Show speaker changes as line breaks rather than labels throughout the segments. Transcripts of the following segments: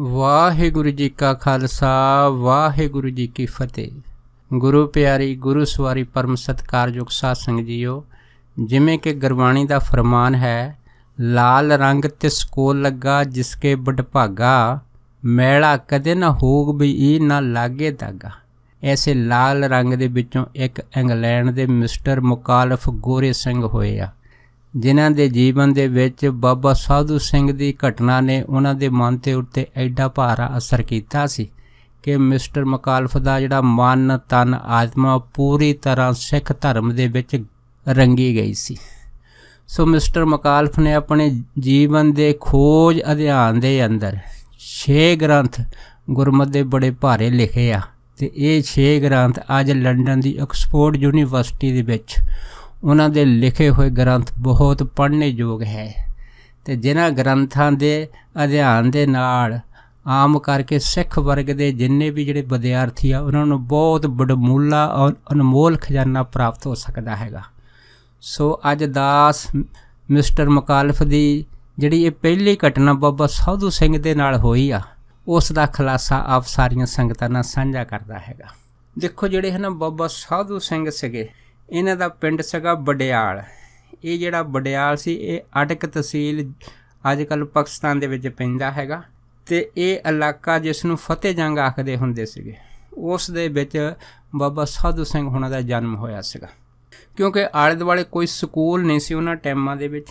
ਵਾਹਿਗੁਰੂ ਜੀ ਕਾ ਖਾਲਸਾ ਵਾਹਿਗੁਰੂ ਜੀ ਕੀ ਫਤਿਹ ਗੁਰੂ ਪਿਆਰੀ ਗੁਰੂ ਸਵਾਰੀ ਪਰਮ ਸਤਕਾਰਯੋਗ ਸਾਧ ਸੰਗ ਜੀਓ ਜਿਵੇਂ ਕਿ ਗੁਰਬਾਣੀ ਦਾ ਫਰਮਾਨ ਹੈ ਲਾਲ ਰੰਗ ਤਿਸ ਕੋ ਲੱਗਾ ਜਿਸਕੇ ਬਡਭਾਗਾ ਮੈਲਾ ਕਦੇ ਨਾ ਹੋਗ ਵੀ ਇਹ ਨਾ ਲਾਗੇ ਦਾਗਾ ਐਸੇ ਲਾਲ ਰੰਗ ਦੇ ਵਿੱਚੋਂ ਇੱਕ ਇੰਗਲੈਂਡ ਦੇ ਮਿਸਟਰ ਮੁਕਾਲਫ ਗੋਰੇ ਸਿੰਘ ਹੋਏ ਆ ਜਿਨ੍ਹਾਂ ਦੇ ਜੀਵਨ ਦੇ ਵਿੱਚ ਬਾਬਾ ਸਾਧੂ ਸਿੰਘ ਦੀ ਘਟਨਾ ਨੇ ਉਹਨਾਂ ਦੇ ਮਨ ਤੇ ਉੱਤੇ ਐਡਾ ਭਾਰਾ ਅਸਰ ਕੀਤਾ ਸੀ ਕਿ ਮਿਸਟਰ ਮਕਾਲਫ ਦਾ ਜਿਹੜਾ ਮਨ ਤਨ ਆਤਮਾ ਪੂਰੀ ਤਰ੍ਹਾਂ ਸਿੱਖ ਧਰਮ ਦੇ ਵਿੱਚ ਰੰਗੀ ਗਈ ਸੀ ਸੋ ਮਿਸਟਰ ਮਕਾਲਫ ਨੇ ਆਪਣੇ ਜੀਵਨ ਦੇ ਖੋਜ ਅਧਿਐਨ ਦੇ ਅੰਦਰ 6 ਗ੍ਰੰਥ ਗੁਰਮਤ ਦੇ ਬੜੇ ਭਾਰੇ ਲਿਖੇ ਆ ਤੇ ਇਹ 6 ਗ੍ਰੰਥ ਅੱਜ ਲੰਡਨ ਦੀ ਐਕਸਪੋਰਟ ਯੂਨੀਵਰਸਿਟੀ ਦੇ ਵਿੱਚ ਉਹਨਾਂ ਦੇ ਲਿਖੇ ਹੋਏ ਗ੍ਰੰਥ ਬਹੁਤ ਪੜ੍ਹਨੇ ਯੋਗ ਹੈ ਤੇ ਜਿਨ੍ਹਾਂ ਗ੍ਰੰਥਾਂ ਦੇ ਅਧਿਐਨ ਦੇ ਨਾਲ ਆਮ ਕਰਕੇ ਸਿੱਖ ਵਰਗ ਦੇ ਜਿੰਨੇ ਵੀ ਜਿਹੜੇ ਵਿਦਿਆਰਥੀ ਆ ਉਹਨਾਂ ਨੂੰ ਬਹੁਤ ਬੜਮੂਲਾ ਔਰ ਅਨਮੋਲ ਖਜ਼ਾਨਾ ਪ੍ਰਾਪਤ ਹੋ ਸਕਦਾ ਹੈਗਾ ਸੋ ਅੱਜ ਦਾਸ ਮਿਸਟਰ ਮਕਾਲਫ ਦੀ ਜਿਹੜੀ ਇਹ ਪਹਿਲੀ ਘਟਨਾ ਬਾਬਾ ਸਾਧੂ ਸਿੰਘ ਦੇ ਨਾਲ ਹੋਈ ਆ ਉਸ ਦਾ ਖਲਾਸਾ ਆਪ ਸਾਰੀਆਂ ਸੰਗਤਾਂ ਨਾਲ ਸਾਂਝਾ ਕਰਦਾ ਹੈਗਾ ਦੇਖੋ ਜਿਹੜੇ ਹਨ ਬਾਬਾ ਸਾਧੂ ਸਿੰਘ ਸਿਗੇ ਇਹਨਾਂ ਦਾ ਪਿੰਡ ਸੀਗਾ ਬੜਿਆਲ ਇਹ ਜਿਹੜਾ ਬੜਿਆਲ ਸੀ ਇਹ ਅਟਕ ਤਹਿਸੀਲ ਅੱਜ ਕੱਲ ਪਾਕਿਸਤਾਨ ਦੇ ਵਿੱਚ ਪੈਂਦਾ ਹੈਗਾ ਤੇ ਇਹ ਇਲਾਕਾ ਜਿਸ ਨੂੰ ਫਤਿਹ ਜੰਗ ਆਖਦੇ ਹੁੰਦੇ ਸੀਗੇ ਉਸ ਦੇ ਵਿੱਚ ਬਾਬਾ ਸਾਧੂ ਸਿੰਘ ਹੁਣਾਂ ਦਾ ਜਨਮ ਹੋਇਆ ਸੀਗਾ ਕਿਉਂਕਿ ਆਲੇ ਦੁਆਲੇ ਕੋਈ ਸਕੂਲ ਨਹੀਂ ਸੀ ਉਹਨਾਂ ਟਾਈਮਾਂ ਦੇ ਵਿੱਚ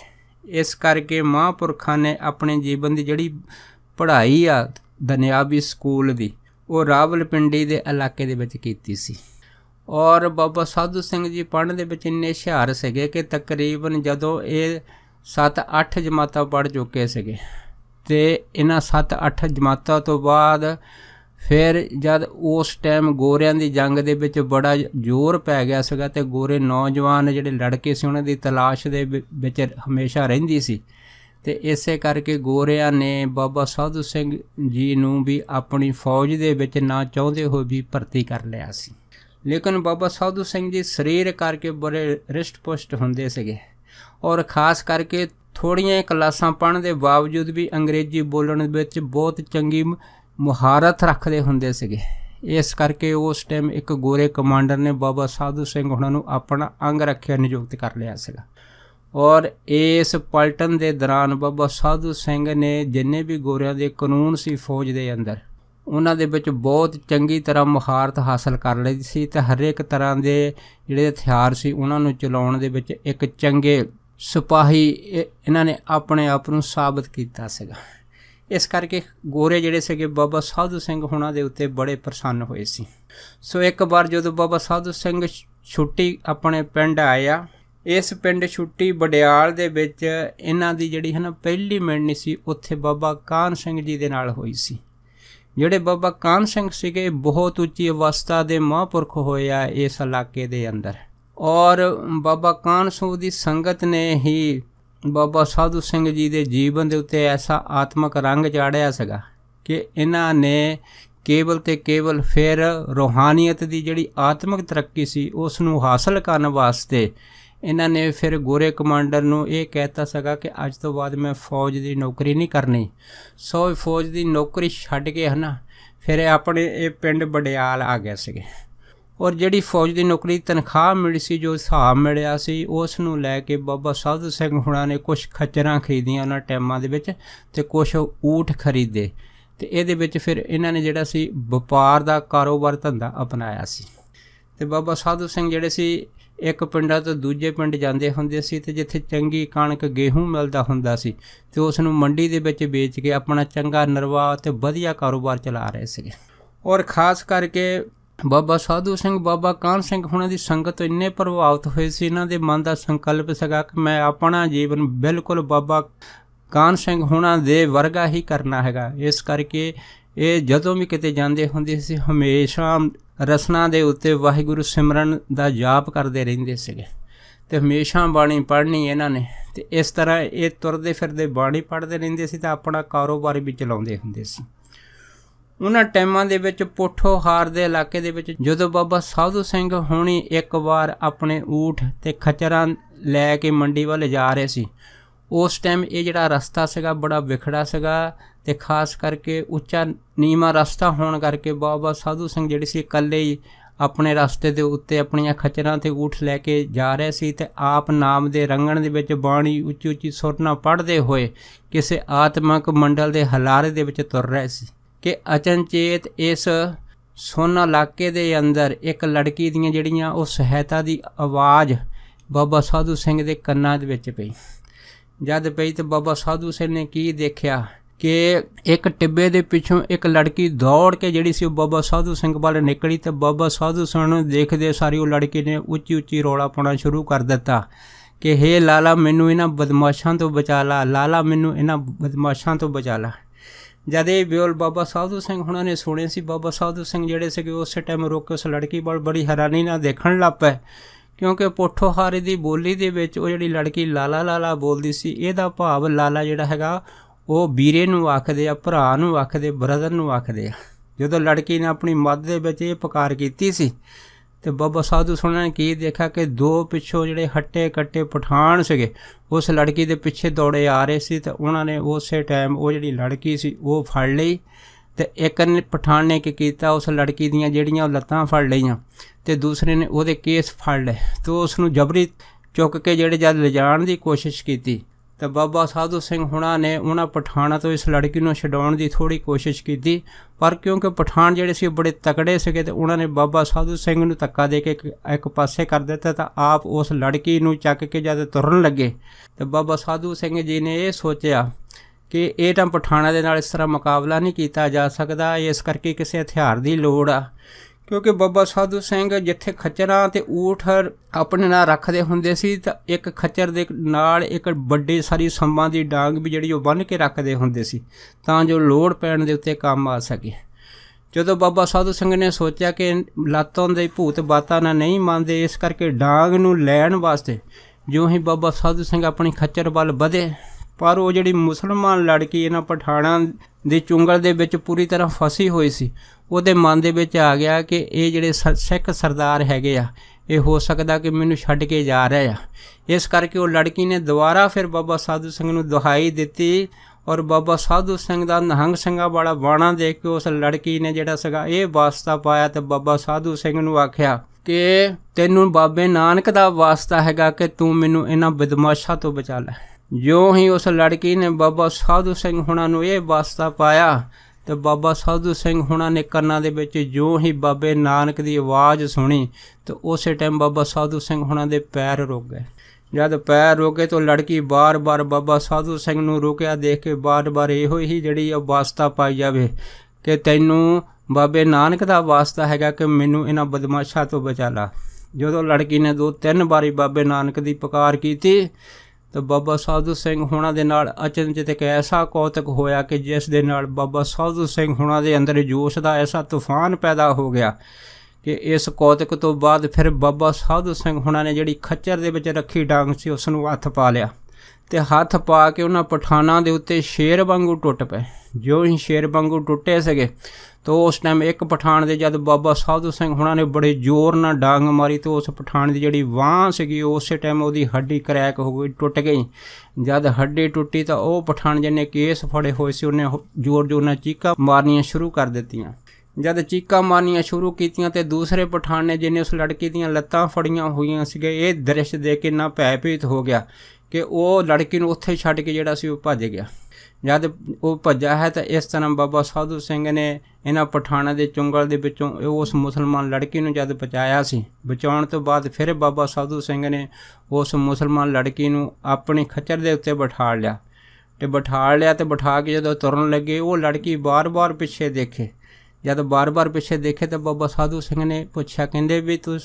ਇਸ ਕਰਕੇ ਮਹਾਂਪੁਰਖਾਂ ਨੇ ਆਪਣੇ ਜੀਵਨ ਦੀ ਜਿਹੜੀ ਪੜ੍ਹਾਈ ਆ ਦਨਿਆਬੀ ਸਕੂਲ ਦੀ ਉਹ ਰਾਵਲਪਿੰਡੀ ਦੇ ਇਲਾਕੇ ਦੇ ਵਿੱਚ ਕੀਤੀ ਸੀ ਔਰ ਬਾਬਾ ਸਾਧੂ ਸਿੰਘ ਜੀ ਪੜਨ ਦੇ ਵਿੱਚ ਇੰਨੇ ਹਿਸ਼ਾਰ ਸੀਗੇ ਕਿ ਤਕਰੀਬਨ ਜਦੋਂ ਇਹ 7-8 ਜਮਾਤਾਂ ਪੜ ਚੁੱਕੇ ਸੀਗੇ ਤੇ ਇਹਨਾਂ 7-8 ਜਮਾਤਾਂ ਤੋਂ ਬਾਅਦ ਫਿਰ ਜਦ ਉਸ ਟਾਈਮ ਗੋਰਿਆਂ ਦੀ ਜੰਗ ਦੇ ਵਿੱਚ ਬੜਾ ਜ਼ੋਰ ਪੈ ਗਿਆ ਸੀਗਾ ਤੇ ਗੋਰੇ ਨੌਜਵਾਨ ਜਿਹੜੇ ਲੜਕੇ ਸੀ ਉਹਨਾਂ ਦੀ ਤਲਾਸ਼ ਦੇ ਵਿੱਚ ਹਮੇਸ਼ਾ ਰਹਿੰਦੀ ਸੀ ਤੇ ਇਸੇ ਕਰਕੇ ਗੋਰਿਆਂ ਨੇ ਬਾਬਾ ਸਾਧੂ ਸਿੰਘ ਜੀ ਨੂੰ ਵੀ ਆਪਣੀ ਫੌਜ ਦੇ ਵਿੱਚ ਨਾ ਚਾਹੁੰਦੇ ਹੋਏ ਵੀ ਭਰਤੀ ਕਰ ਲਿਆ ਸੀ ਲੇਕਿਨ ਬਾਬਾ ਸਾਧੂ ਸਿੰਘ ਜੀ ਸਰੀਰ ਕਰਕੇ ਬੜੇ ਰਿਸ਼ਟ-ਪੁਸ਼ਟ ਹੁੰਦੇ ਸੀਗੇ ਔਰ ਖਾਸ ਕਰਕੇ ਥੋੜੀਆਂ ਕਲਾਸਾਂ ਪੜਨ ਦੇ ਬਾਵਜੂਦ ਵੀ ਅੰਗਰੇਜ਼ੀ ਬੋਲਣ ਵਿੱਚ ਬਹੁਤ ਚੰਗੀ ਮੁਹਾਰਤ ਰੱਖਦੇ ਹੁੰਦੇ ਸੀਗੇ ਇਸ ਕਰਕੇ ਉਸ ਟਾਈਮ ਇੱਕ ਗੋਰੇ ਕਮਾਂਡਰ ਨੇ ਬਾਬਾ ਸਾਧੂ ਸਿੰਘ ਉਹਨਾਂ ਨੂੰ ਆਪਣਾ ਅੰਗ ਰੱਖਿਆ ਨਿਯੁਕਤ ਕਰ ਲਿਆ ਸੀਗਾ ਔਰ ਇਸ ਪਲਟਨ ਦੇ ਦੌਰਾਨ ਬਾਬਾ ਸਾਧੂ ਸਿੰਘ ਨੇ ਜਿੰਨੇ ਵੀ ਗੋਰਿਆਂ ਦੇ ਕਾਨੂੰਨ ਸੀ ਫੌਜ ਦੇ ਅੰਦਰ ਉਹਨਾਂ ਦੇ ਵਿੱਚ ਬਹੁਤ ਚੰਗੀ ਤਰ੍ਹਾਂ ਮੁਹਾਰਤ ਹਾਸਲ ਕਰ ਲਈ ਸੀ ਤੇ ਹਰ ਇੱਕ ਤਰ੍ਹਾਂ ਦੇ ਜਿਹੜੇ ਹਥਿਆਰ ਸੀ ਉਹਨਾਂ ਨੂੰ ਚਲਾਉਣ ਦੇ ਵਿੱਚ ਇੱਕ ਚੰਗੇ ਸਿਪਾਹੀ ਇਹਨਾਂ ਨੇ ਆਪਣੇ ਆਪ ਨੂੰ ਸਾਬਤ ਕੀਤਾ ਸੀਗਾ ਇਸ ਕਰਕੇ ਗੋਰੇ ਜਿਹੜੇ ਸੀਗੇ ਬਾਬਾ ਸਾਧੂ ਸਿੰਘ ਹੁਣਾਂ ਦੇ ਉੱਤੇ ਬੜੇ ਪ੍ਰਸੰਨ ਹੋਏ ਸੀ ਸੋ ਇੱਕ ਵਾਰ ਜਦੋਂ ਬਾਬਾ ਸਾਧੂ ਸਿੰਘ ਛੁੱਟੀ ਆਪਣੇ ਪਿੰਡ ਆਇਆ ਇਸ ਪਿੰਡ ਛੁੱਟੀ ਬੜਿਆਲ ਦੇ ਵਿੱਚ ਇਹਨਾਂ ਦੀ ਜਿਹੜੀ ਹੈ ਨਾ ਪਹਿਲੀ ਮਿਲਣੀ ਸੀ ਉੱਥੇ ਬਾਬਾ ਕਾਨ ਸਿੰਘ ਜੀ ਦੇ ਨਾਲ ਹੋਈ ਸੀ ਜਿਹੜੇ ਬਾਬਾ ਕਾਨ ਸਿੰਘ ਸੀਗੇ ਬਹੁਤ ਉੱਚੀ ਅਵਸਥਾ ਦੇ ਮਹਾਂਪੁਰਖ ਹੋਏ ਆ ਇਸ ਇਲਾਕੇ ਦੇ ਅੰਦਰ ਔਰ ਬਾਬਾ ਕਾਨ ਸਿੰਘ ਦੀ ਸੰਗਤ ਨੇ ਹੀ ਬਾਬਾ ਸਾਧੂ ਸਿੰਘ ਜੀ ਦੇ ਜੀਵਨ ਦੇ ਉੱਤੇ ਐਸਾ ਆਤਮਿਕ ਰੰਗ ਚਾੜਿਆ ਸੀਗਾ ਕਿ ਇਹਨਾਂ ਨੇ ਕੇਵਲ ਤੇ ਕੇਵਲ ਫਿਰ ਰੋਹਾਨੀਅਤ ਦੀ ਜਿਹੜੀ ਆਤਮਿਕ ਤਰੱਕੀ ਸੀ ਉਸ ਨੂੰ ਹਾਸਲ ਕਰਨ ਵਾਸਤੇ ਇਹਨਾਂ ਨੇ ਫਿਰ ਗੋਰੇ ਕਮਾਂਡਰ ਨੂੰ ਇਹ ਕਹਿਤਾ ਸਗਾ ਕਿ ਅੱਜ ਤੋਂ ਬਾਅਦ ਮੈਂ ਫੌਜ ਦੀ ਨੌਕਰੀ ਨਹੀਂ ਕਰਨੀ ਸੋ ਫੌਜ ਦੀ ਨੌਕਰੀ ਛੱਡ ਕੇ ਹਨਾ ਫਿਰ ਆਪਣੇ ਇਹ ਪਿੰਡ ਬੜਿਆਲ ਆ ਗਏ ਸੀਗੇ ਔਰ ਜਿਹੜੀ ਫੌਜ ਦੀ ਨੌਕਰੀ ਤਨਖਾਹ ਮਿਲੀ ਸੀ ਜੋ ਹਿਸਾਬ ਮਿਲਿਆ ਸੀ ਉਸ ਨੂੰ ਲੈ ਕੇ ਬਾਬਾ ਸਾਧ ਸਿੰਘ ਹੁਣਾਂ ਨੇ ਕੁਝ ਖੱਚਰਾਂ ਖਰੀਦੀਆਂ ਉਹਨਾਂ ਟਾਈਮਾਂ ਦੇ ਵਿੱਚ ਤੇ ਕੁਝ ਊਠ ਖਰੀਦੇ ਤੇ ਇਹਦੇ ਵਿੱਚ ਫਿਰ ਇਹਨਾਂ ਨੇ ਜਿਹੜਾ ਸੀ ਵਪਾਰ ਦਾ ਕਾਰੋਬਾਰ ਧੰਦਾ ਅਪਣਾਇਆ ਸੀ ਤੇ ਬਾਬਾ ਸਾਧੂ ਸਿੰਘ ਜਿਹੜੇ ਸੀ ਇੱਕ ਪਿੰਡਾਂ ਤੋਂ ਦੂਜੇ ਪਿੰਡ ਜਾਂਦੇ ਹੁੰਦੇ ਸੀ ਤੇ ਜਿੱਥੇ ਚੰਗੀ ਕਣਕ ਗੇਹੂੰ ਮਿਲਦਾ ਹੁੰਦਾ ਸੀ ਤੇ ਉਸ ਨੂੰ ਮੰਡੀ ਦੇ ਵਿੱਚ ਵੇਚ ਕੇ ਆਪਣਾ ਚੰਗਾ ਨਿਰਵਾਹ ਤੇ ਵਧੀਆ ਕਾਰੋਬਾਰ ਚਲਾ ਰਹੇ ਸੀ ਔਰ ਖਾਸ ਕਰਕੇ ਬਾਬਾ ਸਾਧੂ ਸਿੰਘ ਬਾਬਾ ਕਾਨ ਸਿੰਘ ਹੁਣਾਂ ਦੀ ਸੰਗਤ ਇੰਨੇ ਪ੍ਰਭਾਵਿਤ ਹੋਏ ਸੀ ਇਹਨਾਂ ਦੇ ਮਨ ਦਾ ਸੰਕਲਪ ਸੀਗਾ ਕਿ ਮੈਂ ਆਪਣਾ ਜੀਵਨ ਬਿਲਕੁਲ ਬਾਬਾ ਕਾਨ ਸਿੰਘ ਹੁਣਾਂ ਦੇ ਵਰਗਾ ਹੀ ਕਰਨਾ ਹੈਗਾ ਇਸ ਕਰਕੇ ਇਹ ਜਦੋਂ ਵੀ ਕਿਤੇ ਜਾਂਦੇ ਹੁੰਦੇ ਸੀ ਹਮੇਸ਼ਾ ਰਸਨਾ ਦੇ ਉੱਤੇ ਵਾਹਿਗੁਰੂ ਸਿਮਰਨ ਦਾ ਜਾਪ ਕਰਦੇ ਰਹਿੰਦੇ ਸੀਗੇ ਤੇ ਹਮੇਸ਼ਾ ਬਾਣੀ ਪੜ੍ਹਨੀ ਇਹਨਾਂ ਨੇ ਤੇ ਇਸ ਤਰ੍ਹਾਂ ਇਹ ਤੁਰਦੇ ਫਿਰਦੇ ਬਾਣੀ ਪੜ੍ਹਦੇ ਰਹਿੰਦੇ ਸੀ ਤਾਂ ਆਪਣਾ ਕਾਰੋਬਾਰ ਵੀ ਚਲਾਉਂਦੇ ਹੁੰਦੇ ਸੀ ਉਹਨਾਂ ਟਾਈਮਾਂ ਦੇ ਵਿੱਚ ਪੁੱਠੋਹਾਰ ਦੇ ਇਲਾਕੇ ਦੇ ਵਿੱਚ ਜਦੋਂ ਬਾਬਾ ਸਾਧੂ ਸਿੰਘ ਹੁਣੀ ਇੱਕ ਵਾਰ ਆਪਣੇ ਊਠ ਤੇ ਖਚਰਾਂ ਲੈ ਕੇ ਮੰਡੀ ਵੱਲ ਜਾ ਰਹੇ ਸੀ ਉਸ ਟਾਈਮ ਇਹ ਜਿਹੜਾ ਰਸਤਾ ਸੀਗਾ ਬੜਾ ਵਿਖੜਾ ਸੀਗਾ ਤੇ ਖਾਸ ਕਰਕੇ ਉੱਚਾ ਨੀਮਾ ਰਸਤਾ ਹੋਣ ਕਰਕੇ ਬਾਬਾ ਸਾਧੂ ਸਿੰਘ ਜਿਹੜੇ ਸੀ ਇਕੱਲੇ ਹੀ ਆਪਣੇ ਰਸਤੇ ਦੇ ਉੱਤੇ ਆਪਣੀਆਂ ਖਚਰਾਂ ਤੇ ਊਠ ਲੈ ਕੇ ਜਾ ਰਹੇ ਸੀ ਤੇ ਆਪ ਨਾਮ ਦੇ ਰੰਗਣ ਦੇ ਵਿੱਚ ਬਾਣੀ ਉੱਚੀ ਉੱਚੀ ਸੁਰਨਾ ਪੜ੍ਹਦੇ ਹੋਏ ਕਿਸੇ ਆਤਮਿਕ ਮੰਡਲ ਦੇ ਹਲਾਰੇ ਦੇ ਵਿੱਚ ਤੁਰ ਰਹੇ ਸੀ ਕਿ ਅਚਨਚੇਤ ਇਸ ਸੋਨਾ ਇਲਾਕੇ ਦੇ ਅੰਦਰ ਇੱਕ ਲੜਕੀ ਦੀਆਂ ਜਿਹੜੀਆਂ ਉਹ ਸਹਾਇਤਾ ਦੀ ਆਵਾਜ਼ ਬਾਬਾ ਸਾਧੂ ਸਿੰਘ ਦੇ ਕੰਨਾਂ ਦੇ ਵਿੱਚ ਪਈ ਜਦ ਪਈ ਤੇ ਬਾਬਾ ਸਾਧੂ ਸਿੰਘ ਨੇ ਕੀ ਦੇਖਿਆ ਕਿ ਇੱਕ ਟਿੱਬੇ ਦੇ ਪਿੱਛੋਂ ਇੱਕ ਲੜਕੀ ਦੌੜ ਕੇ ਜਿਹੜੀ ਸੀ ਉਹ ਬਾਬਾ ਸਾਧੂ ਸਿੰਘ ਵੱਲ ਨਿਕਲੀ ਤੇ ਬਾਬਾ ਸਾਧੂ ਸਿੰਘ ਨੂੰ ਦੇਖਦੇ ਸਾਰੀ ਉਹ ਲੜਕੀ ਨੇ ਉੱਚੀ ਉੱਚੀ ਰੋਲਾ ਪਾਉਣਾ ਸ਼ੁਰੂ ਕਰ ਦਿੱਤਾ ਕਿ ਹੇ ਲਾਲਾ ਮੈਨੂੰ ਇਹਨਾਂ ਬਦਮਾਸ਼ਾਂ ਤੋਂ ਬਚਾ ਲਾ ਲਾਲਾ ਮੈਨੂੰ ਇਹਨਾਂ ਬਦਮਾਸ਼ਾਂ ਤੋਂ ਬਚਾ ਲਾ ਜਦ ਇਹ ਬਿਓਲ ਬਾਬਾ ਸਾਧੂ ਸਿੰਘ ਹੁਣਾਂ ਨੇ ਸੁਣੇ ਸੀ ਬਾਬਾ ਸਾਧੂ ਸਿੰਘ ਜਿਹੜੇ ਸੀ ਉਸੇ ਟਾਈਮ ਰੁਕ ਕੇ ਉਸ ਲੜਕੀ ਵੱਲ ਬੜੀ ਹੈਰਾਨੀ ਨਾਲ ਦੇਖਣ ਲੱਪੇ ਕਿਉਂਕਿ ਪੋਠੋਹਾਰੀ ਦੀ ਬੋਲੀ ਦੇ ਵਿੱਚ ਉਹ ਜਿਹੜੀ ਲੜਕੀ ਲਾਲਾ ਲਾਲਾ ਬੋਲਦੀ ਸੀ ਇਹਦਾ ਭਾਵ ਲਾਲਾ ਜਿਹੜਾ ਹੈਗਾ ਉਹ ਵੀਰੇ ਨੂੰ ਆਖਦੇ ਆ ਭਰਾ ਨੂੰ ਆਖਦੇ ਬ੍ਰਦਰ ਨੂੰ ਆਖਦੇ ਆ ਜਦੋਂ ਲੜਕੀ ਨੇ ਆਪਣੀ ਮੱਦ ਦੇ ਵਿੱਚ ਇਹ ਪੁਕਾਰ ਕੀਤੀ ਸੀ ਤੇ ਬਾਬਾ ਸਾਧੂ ਸੁਣਨ ਨੇ ਕੀ ਦੇਖਿਆ ਕਿ ਦੋ ਪਿੱਛੋਂ ਜਿਹੜੇ ਹੱਟੇ ਕੱਟੇ ਪਠਾਨ ਸੀਗੇ ਉਸ ਲੜਕੀ ਦੇ ਪਿੱਛੇ ਦੌੜੇ ਆ ਰਹੇ ਸੀ ਤੇ ਉਹਨਾਂ ਨੇ ਉਸੇ ਟਾਈਮ ਉਹ ਜਿਹੜੀ ਲੜਕੀ ਸੀ ਉਹ ਫੜ ਲਈ ਤੇ ਇੱਕ ਨੇ ਪਠਾਨ ਨੇ ਕੀ ਕੀਤਾ ਉਸ ਲੜਕੀ ਦੀਆਂ ਜਿਹੜੀਆਂ ਉਹ ਲੱਤਾਂ ਫੜ ਲਈਆਂ ਤੇ ਦੂਸਰੇ ਨੇ ਉਹਦੇ ਕੇਸ ਫੜ ਲਏ ਤੇ ਉਸ ਨੂੰ ਜਬਰੀ ਚੁੱਕ ਕੇ ਜਿਹੜੇ ਜਦ ਲਿਜਾਣ ਦੀ ਕੋਸ਼ਿਸ਼ ਕੀਤੀ ਤਾਂ ਬਾਬਾ ਸਾਧੂ ਸਿੰਘ ਹੁਣਾ ਨੇ ਉਹਨਾਂ ਪਠਾਣਾ ਤੋਂ ਇਸ ਲੜਕੀ ਨੂੰ ਛਡਾਉਣ ਦੀ ਥੋੜੀ ਕੋਸ਼ਿਸ਼ ਕੀਤੀ ਪਰ ਕਿਉਂਕਿ ਪਠਾਨ ਜਿਹੜੇ ਸੀ ਬੜੇ ਤਕੜੇ ਸੀਗੇ ਤੇ ਉਹਨਾਂ ਨੇ ਬਾਬਾ ਸਾਧੂ ਸਿੰਘ ਨੂੰ ਧੱਕਾ ਦੇ ਕੇ ਇੱਕ ਪਾਸੇ ਕਰ ਦਿੱਤਾ ਤਾਂ ਆਪ ਉਸ ਲੜਕੀ ਨੂੰ ਚੱਕ ਕੇ ਜਦ ਤੁਰਨ ਲੱਗੇ ਤੇ ਬਾਬਾ ਸਾਧੂ ਸਿੰਘ ਜੀ ਨੇ ਇਹ ਸੋਚਿਆ ਕਿ ਇਹ ਤਾਂ ਪਠਾਣਾ ਦੇ ਨਾਲ ਇਸ ਤਰ੍ਹਾਂ ਮੁਕਾਬਲਾ ਨਹੀਂ ਕੀਤਾ ਜਾ ਸਕਦਾ ਇਸ ਕਰਕੇ ਕਿਸੇ ਹਥਿਆਰ ਦੀ ਲੋੜ ਆ ਕਿਉਂਕਿ ਬੱਬਾ ਸਾਧੂ ਸਿੰਘ ਜਿੱਥੇ ਖੱਚਰਾਂ ਤੇ ਊਠ ਆਪਣੇ ਨਾਲ ਰੱਖਦੇ ਹੁੰਦੇ ਸੀ ਤਾਂ ਇੱਕ ਖੱਚਰ ਦੇ ਨਾਲ ਇੱਕ ਵੱਡੇ ਸਾਰੀ ਸੰਮਾਂ ਦੀ ਡਾਂਗ ਵੀ ਜਿਹੜੀ ਉਹ ਬੰਨ ਕੇ ਰੱਖਦੇ ਹੁੰਦੇ ਸੀ ਤਾਂ ਜੋ ਲੋੜ ਪੈਣ ਦੇ ਉੱਤੇ ਕੰਮ ਆ ਸਕੇ ਜਦੋਂ ਬਾਬਾ ਸਾਧੂ ਸਿੰਘ ਨੇ ਸੋਚਿਆ ਕਿ ਲਾਤੋਂ ਦੇ ਭੂਤ ਬਾਤਾਂ ਨਾਲ ਨਹੀਂ ਮੰਨਦੇ ਇਸ ਕਰਕੇ ਡਾਂਗ ਨੂੰ ਲੈਣ ਵਾਸਤੇ ਜਿਉਂ ਹੀ ਬਾਬਾ ਸਾਧੂ ਸਿੰਘ ਆਪਣੀ ਖੱਚਰ ਵੱਲ ਵਧੇ ਪਰ ਉਹ ਜਿਹੜੀ ਮੁਸਲਮਾਨ ਲੜਕੀ ਇਹਨਾਂ ਪਠਾਣਾ ਦੇ ਚੁੰਗਲ ਦੇ ਵਿੱਚ ਪੂਰੀ ਤਰ੍ਹਾਂ ਫਸੀ ਹੋਈ ਸੀ ਉਹਦੇ ਮਨ ਦੇ ਵਿੱਚ ਆ ਗਿਆ ਕਿ ਇਹ ਜਿਹੜੇ ਸਿੱਖ ਸਰਦਾਰ ਹੈਗੇ ਆ ਇਹ ਹੋ ਸਕਦਾ ਕਿ ਮੈਨੂੰ ਛੱਡ ਕੇ ਜਾ ਰਹੇ ਆ ਇਸ ਕਰਕੇ ਉਹ ਲੜਕੀ ਨੇ ਦੁਬਾਰਾ ਫਿਰ ਬਾਬਾ ਸਾਧੂ ਸਿੰਘ ਨੂੰ ਦੁਹਾਈ ਦਿੱਤੀ ਔਰ ਬਾਬਾ ਸਾਧੂ ਸਿੰਘ ਦਾ ਨਹੰਗ ਸਿੰਘਾ ਵਾਲਾ ਬਾਣਾ ਦੇਖ ਕੇ ਉਸ ਲੜਕੀ ਨੇ ਜਿਹੜਾ ਸਗਾ ਇਹ ਵਾਸਤਾ ਪਾਇਆ ਤੇ ਬਾਬਾ ਸਾਧੂ ਸਿੰਘ ਨੂੰ ਆਖਿਆ ਕਿ ਤੈਨੂੰ ਬਾਬੇ ਨਾਨਕ ਦਾ ਵਾਸਤਾ ਹੈਗਾ ਕਿ ਤੂੰ ਮੈਨੂੰ ਇਹਨਾਂ ਬਦਮਾਸ਼ਾਂ ਤੋਂ ਬਚਾ ਲੈ ਜੋ ਹੀ ਉਸ ਲੜਕੀ ਨੇ ਬਾਬਾ ਸਾਧੂ ਸਿੰਘ ਹੁਣਾਂ ਨੂੰ ਇਹ ਵਾਸਤਾ ਪਾਇਆ ਤੇ ਬਾਬਾ ਸਾਧੂ ਸਿੰਘ ਹੁਣਾਂ ਨੇ ਕੰਨਾਂ ਦੇ ਵਿੱਚ ਜੋ ਹੀ ਬਾਬੇ ਨਾਨਕ ਦੀ ਆਵਾਜ਼ ਸੁਣੀ ਤੇ ਉਸੇ ਟਾਈਮ ਬਾਬਾ ਸਾਧੂ ਸਿੰਘ ਹੁਣਾਂ ਦੇ ਪੈਰ ਰੁਕ ਗਏ ਜਦ ਪੈਰ ਰੁਕੇ ਤਾਂ ਲੜਕੀ ਬਾਰ-ਬਾਰ ਬਾਬਾ ਸਾਧੂ ਸਿੰਘ ਨੂੰ ਰੋਕਿਆ ਦੇਖ ਕੇ ਬਾਰ-ਬਾਰ ਇਹੋ ਹੀ ਜਿਹੜੀ ਆ ਵਾਸਤਾ ਪਾਈ ਜਾਵੇ ਕਿ ਤੈਨੂੰ ਬਾਬੇ ਨਾਨਕ ਦਾ ਵਾਸਤਾ ਹੈਗਾ ਕਿ ਮੈਨੂੰ ਇਹਨਾਂ ਬਦਮਾਸ਼ਾਂ ਤੋਂ ਬਚਾ ਲਾ ਜਦੋਂ ਲੜਕੀ ਨੇ ਦੋ ਤਿੰਨ ਵਾਰੀ ਬਾਬੇ ਨਾਨਕ ਦੀ ਪੁਕਾਰ ਕੀਤੀ ਤਾਂ ਬਾਬਾ ਸਾਧੂ ਸਿੰਘ ਹੁਣਾਂ ਦੇ ਨਾਲ ਅਚਨਚ ਤੇ ਇੱਕ ਐਸਾ ਕੌਤਕ ਹੋਇਆ ਕਿ ਜਿਸ ਦੇ ਨਾਲ ਬਾਬਾ ਸਾਧੂ ਸਿੰਘ ਹੁਣਾਂ ਦੇ ਅੰਦਰ ਜੋਸ਼ ਦਾ ਐਸਾ ਤੂਫਾਨ ਪੈਦਾ ਹੋ ਗਿਆ ਕਿ ਇਸ ਕੌਤਕ ਤੋਂ ਬਾਅਦ ਫਿਰ ਬਾਬਾ ਸਾਧੂ ਸਿੰਘ ਹੁਣਾਂ ਨੇ ਜਿਹੜੀ ਖੱਚਰ ਦੇ ਵਿੱਚ ਰੱਖੀ ਡਾਂਗ ਸੀ ਉਸ ਨੂੰ ਹੱਥ ਪਾ ਲਿਆ ਤੇ ਹੱਥ ਪਾ ਕੇ ਉਹਨਾਂ ਪਠਾਨਾਂ ਦੇ ਉੱਤੇ ਸ਼ੇਰ ਵਾਂਗੂ ਟੁੱਟ ਪਏ ਜੋ ਹੀ ਸ਼ੇਰ ਵਾਂਗੂ ਟੁੱਟੇ ਸਗੇ ਤੋ ਉਸ ਟਾਈਮ ਇੱਕ ਪਠਾਨ ਦੇ ਜਦ ਬਾਬਾ ਸਾਧੂ ਸਿੰਘ ਹੁਣਾਂ ਨੇ ਬੜੇ ਜ਼ੋਰ ਨਾਲ ਡਾਂਗ ਮਾਰੀ ਤੇ ਉਸ ਪਠਾਨ ਦੀ ਜਿਹੜੀ ਬਾਹ ਸੀਗੀ ਉਸੇ ਟਾਈਮ ਉਹਦੀ ਹੱਡੀ ਕਰੈਕ ਹੋ ਗਈ ਟੁੱਟ ਗਈ ਜਦ ਹੱਡੀ ਟੁੱਟੀ ਤਾਂ ਉਹ ਪਠਾਨ ਜਿਹਨੇ ਕੇਸ ਫੜੇ ਹੋਏ ਸੀ ਉਹਨੇ ਜ਼ੋਰ ਜ਼ੋਰ ਨਾਲ ਚੀਕਾਂ ਮਾਰਨੀਆਂ ਸ਼ੁਰੂ ਕਰ ਦਿੱਤੀਆਂ ਜਦ ਚੀਕਾਂ ਮਾਰਨੀਆਂ ਸ਼ੁਰੂ ਕੀਤੀਆਂ ਤੇ ਦੂਸਰੇ ਪਠਾਨ ਨੇ ਜਿਹਨੇ ਉਸ ਲੜਕੀ ਦੀਆਂ ਲੱਤਾਂ ਫੜੀਆਂ ਹੋਈਆਂ ਸੀਗੇ ਇਹ ਦ੍ਰਿਸ਼ ਦੇਖ ਕੇ ਨਾ ਭੈਭੀਤ ਹੋ ਗਿਆ ਕਿ ਉਹ ਲੜਕੀ ਨੂੰ ਉੱਥੇ ਛੱਡ ਕੇ ਜਿਹੜਾ ਸੀ ਉਹ ਭੱਜ ਗਿਆ ਜਦ ਉਹ ਭੱਜਾ ਹੈ ਤਾਂ ਇਸ ਤਰ੍ਹਾਂ ਬਾਬਾ ਸਾਧੂ ਸਿੰਘ ਨੇ ਇਹਨਾਂ ਪਠਾਣਾ ਦੇ ਚੁੰਗਲ ਦੇ ਵਿੱਚੋਂ ਉਸ ਮੁਸਲਮਾਨ ਲੜਕੀ ਨੂੰ ਜਦ ਬਚਾਇਆ ਸੀ ਬਚਾਉਣ ਤੋਂ ਬਾਅਦ ਫਿਰ ਬਾਬਾ ਸਾਧੂ ਸਿੰਘ ਨੇ ਉਸ ਮੁਸਲਮਾਨ ਲੜਕੀ ਨੂੰ ਆਪਣੀ ਖੱਚਰ ਦੇ ਉੱਤੇ ਬਿਠਾ ਲਿਆ ਤੇ ਬਿਠਾ ਲਿਆ ਤੇ ਬਿਠਾ ਕੇ ਜਦੋਂ ਤੁਰਨ ਲੱਗੇ ਉਹ ਲੜਕੀ ਬਾਰ-ਬਾਰ ਪਿੱਛੇ ਦੇਖੇ ਜਦ ਬਾਰ-ਬਾਰ ਪਿੱਛੇ ਦੇਖੇ ਤਾਂ ਬਾਬਾ ਸਾਧੂ ਸਿੰਘ ਨੇ ਪੁੱਛਿਆ ਕਹਿੰਦੇ ਵੀ ਤੂੰ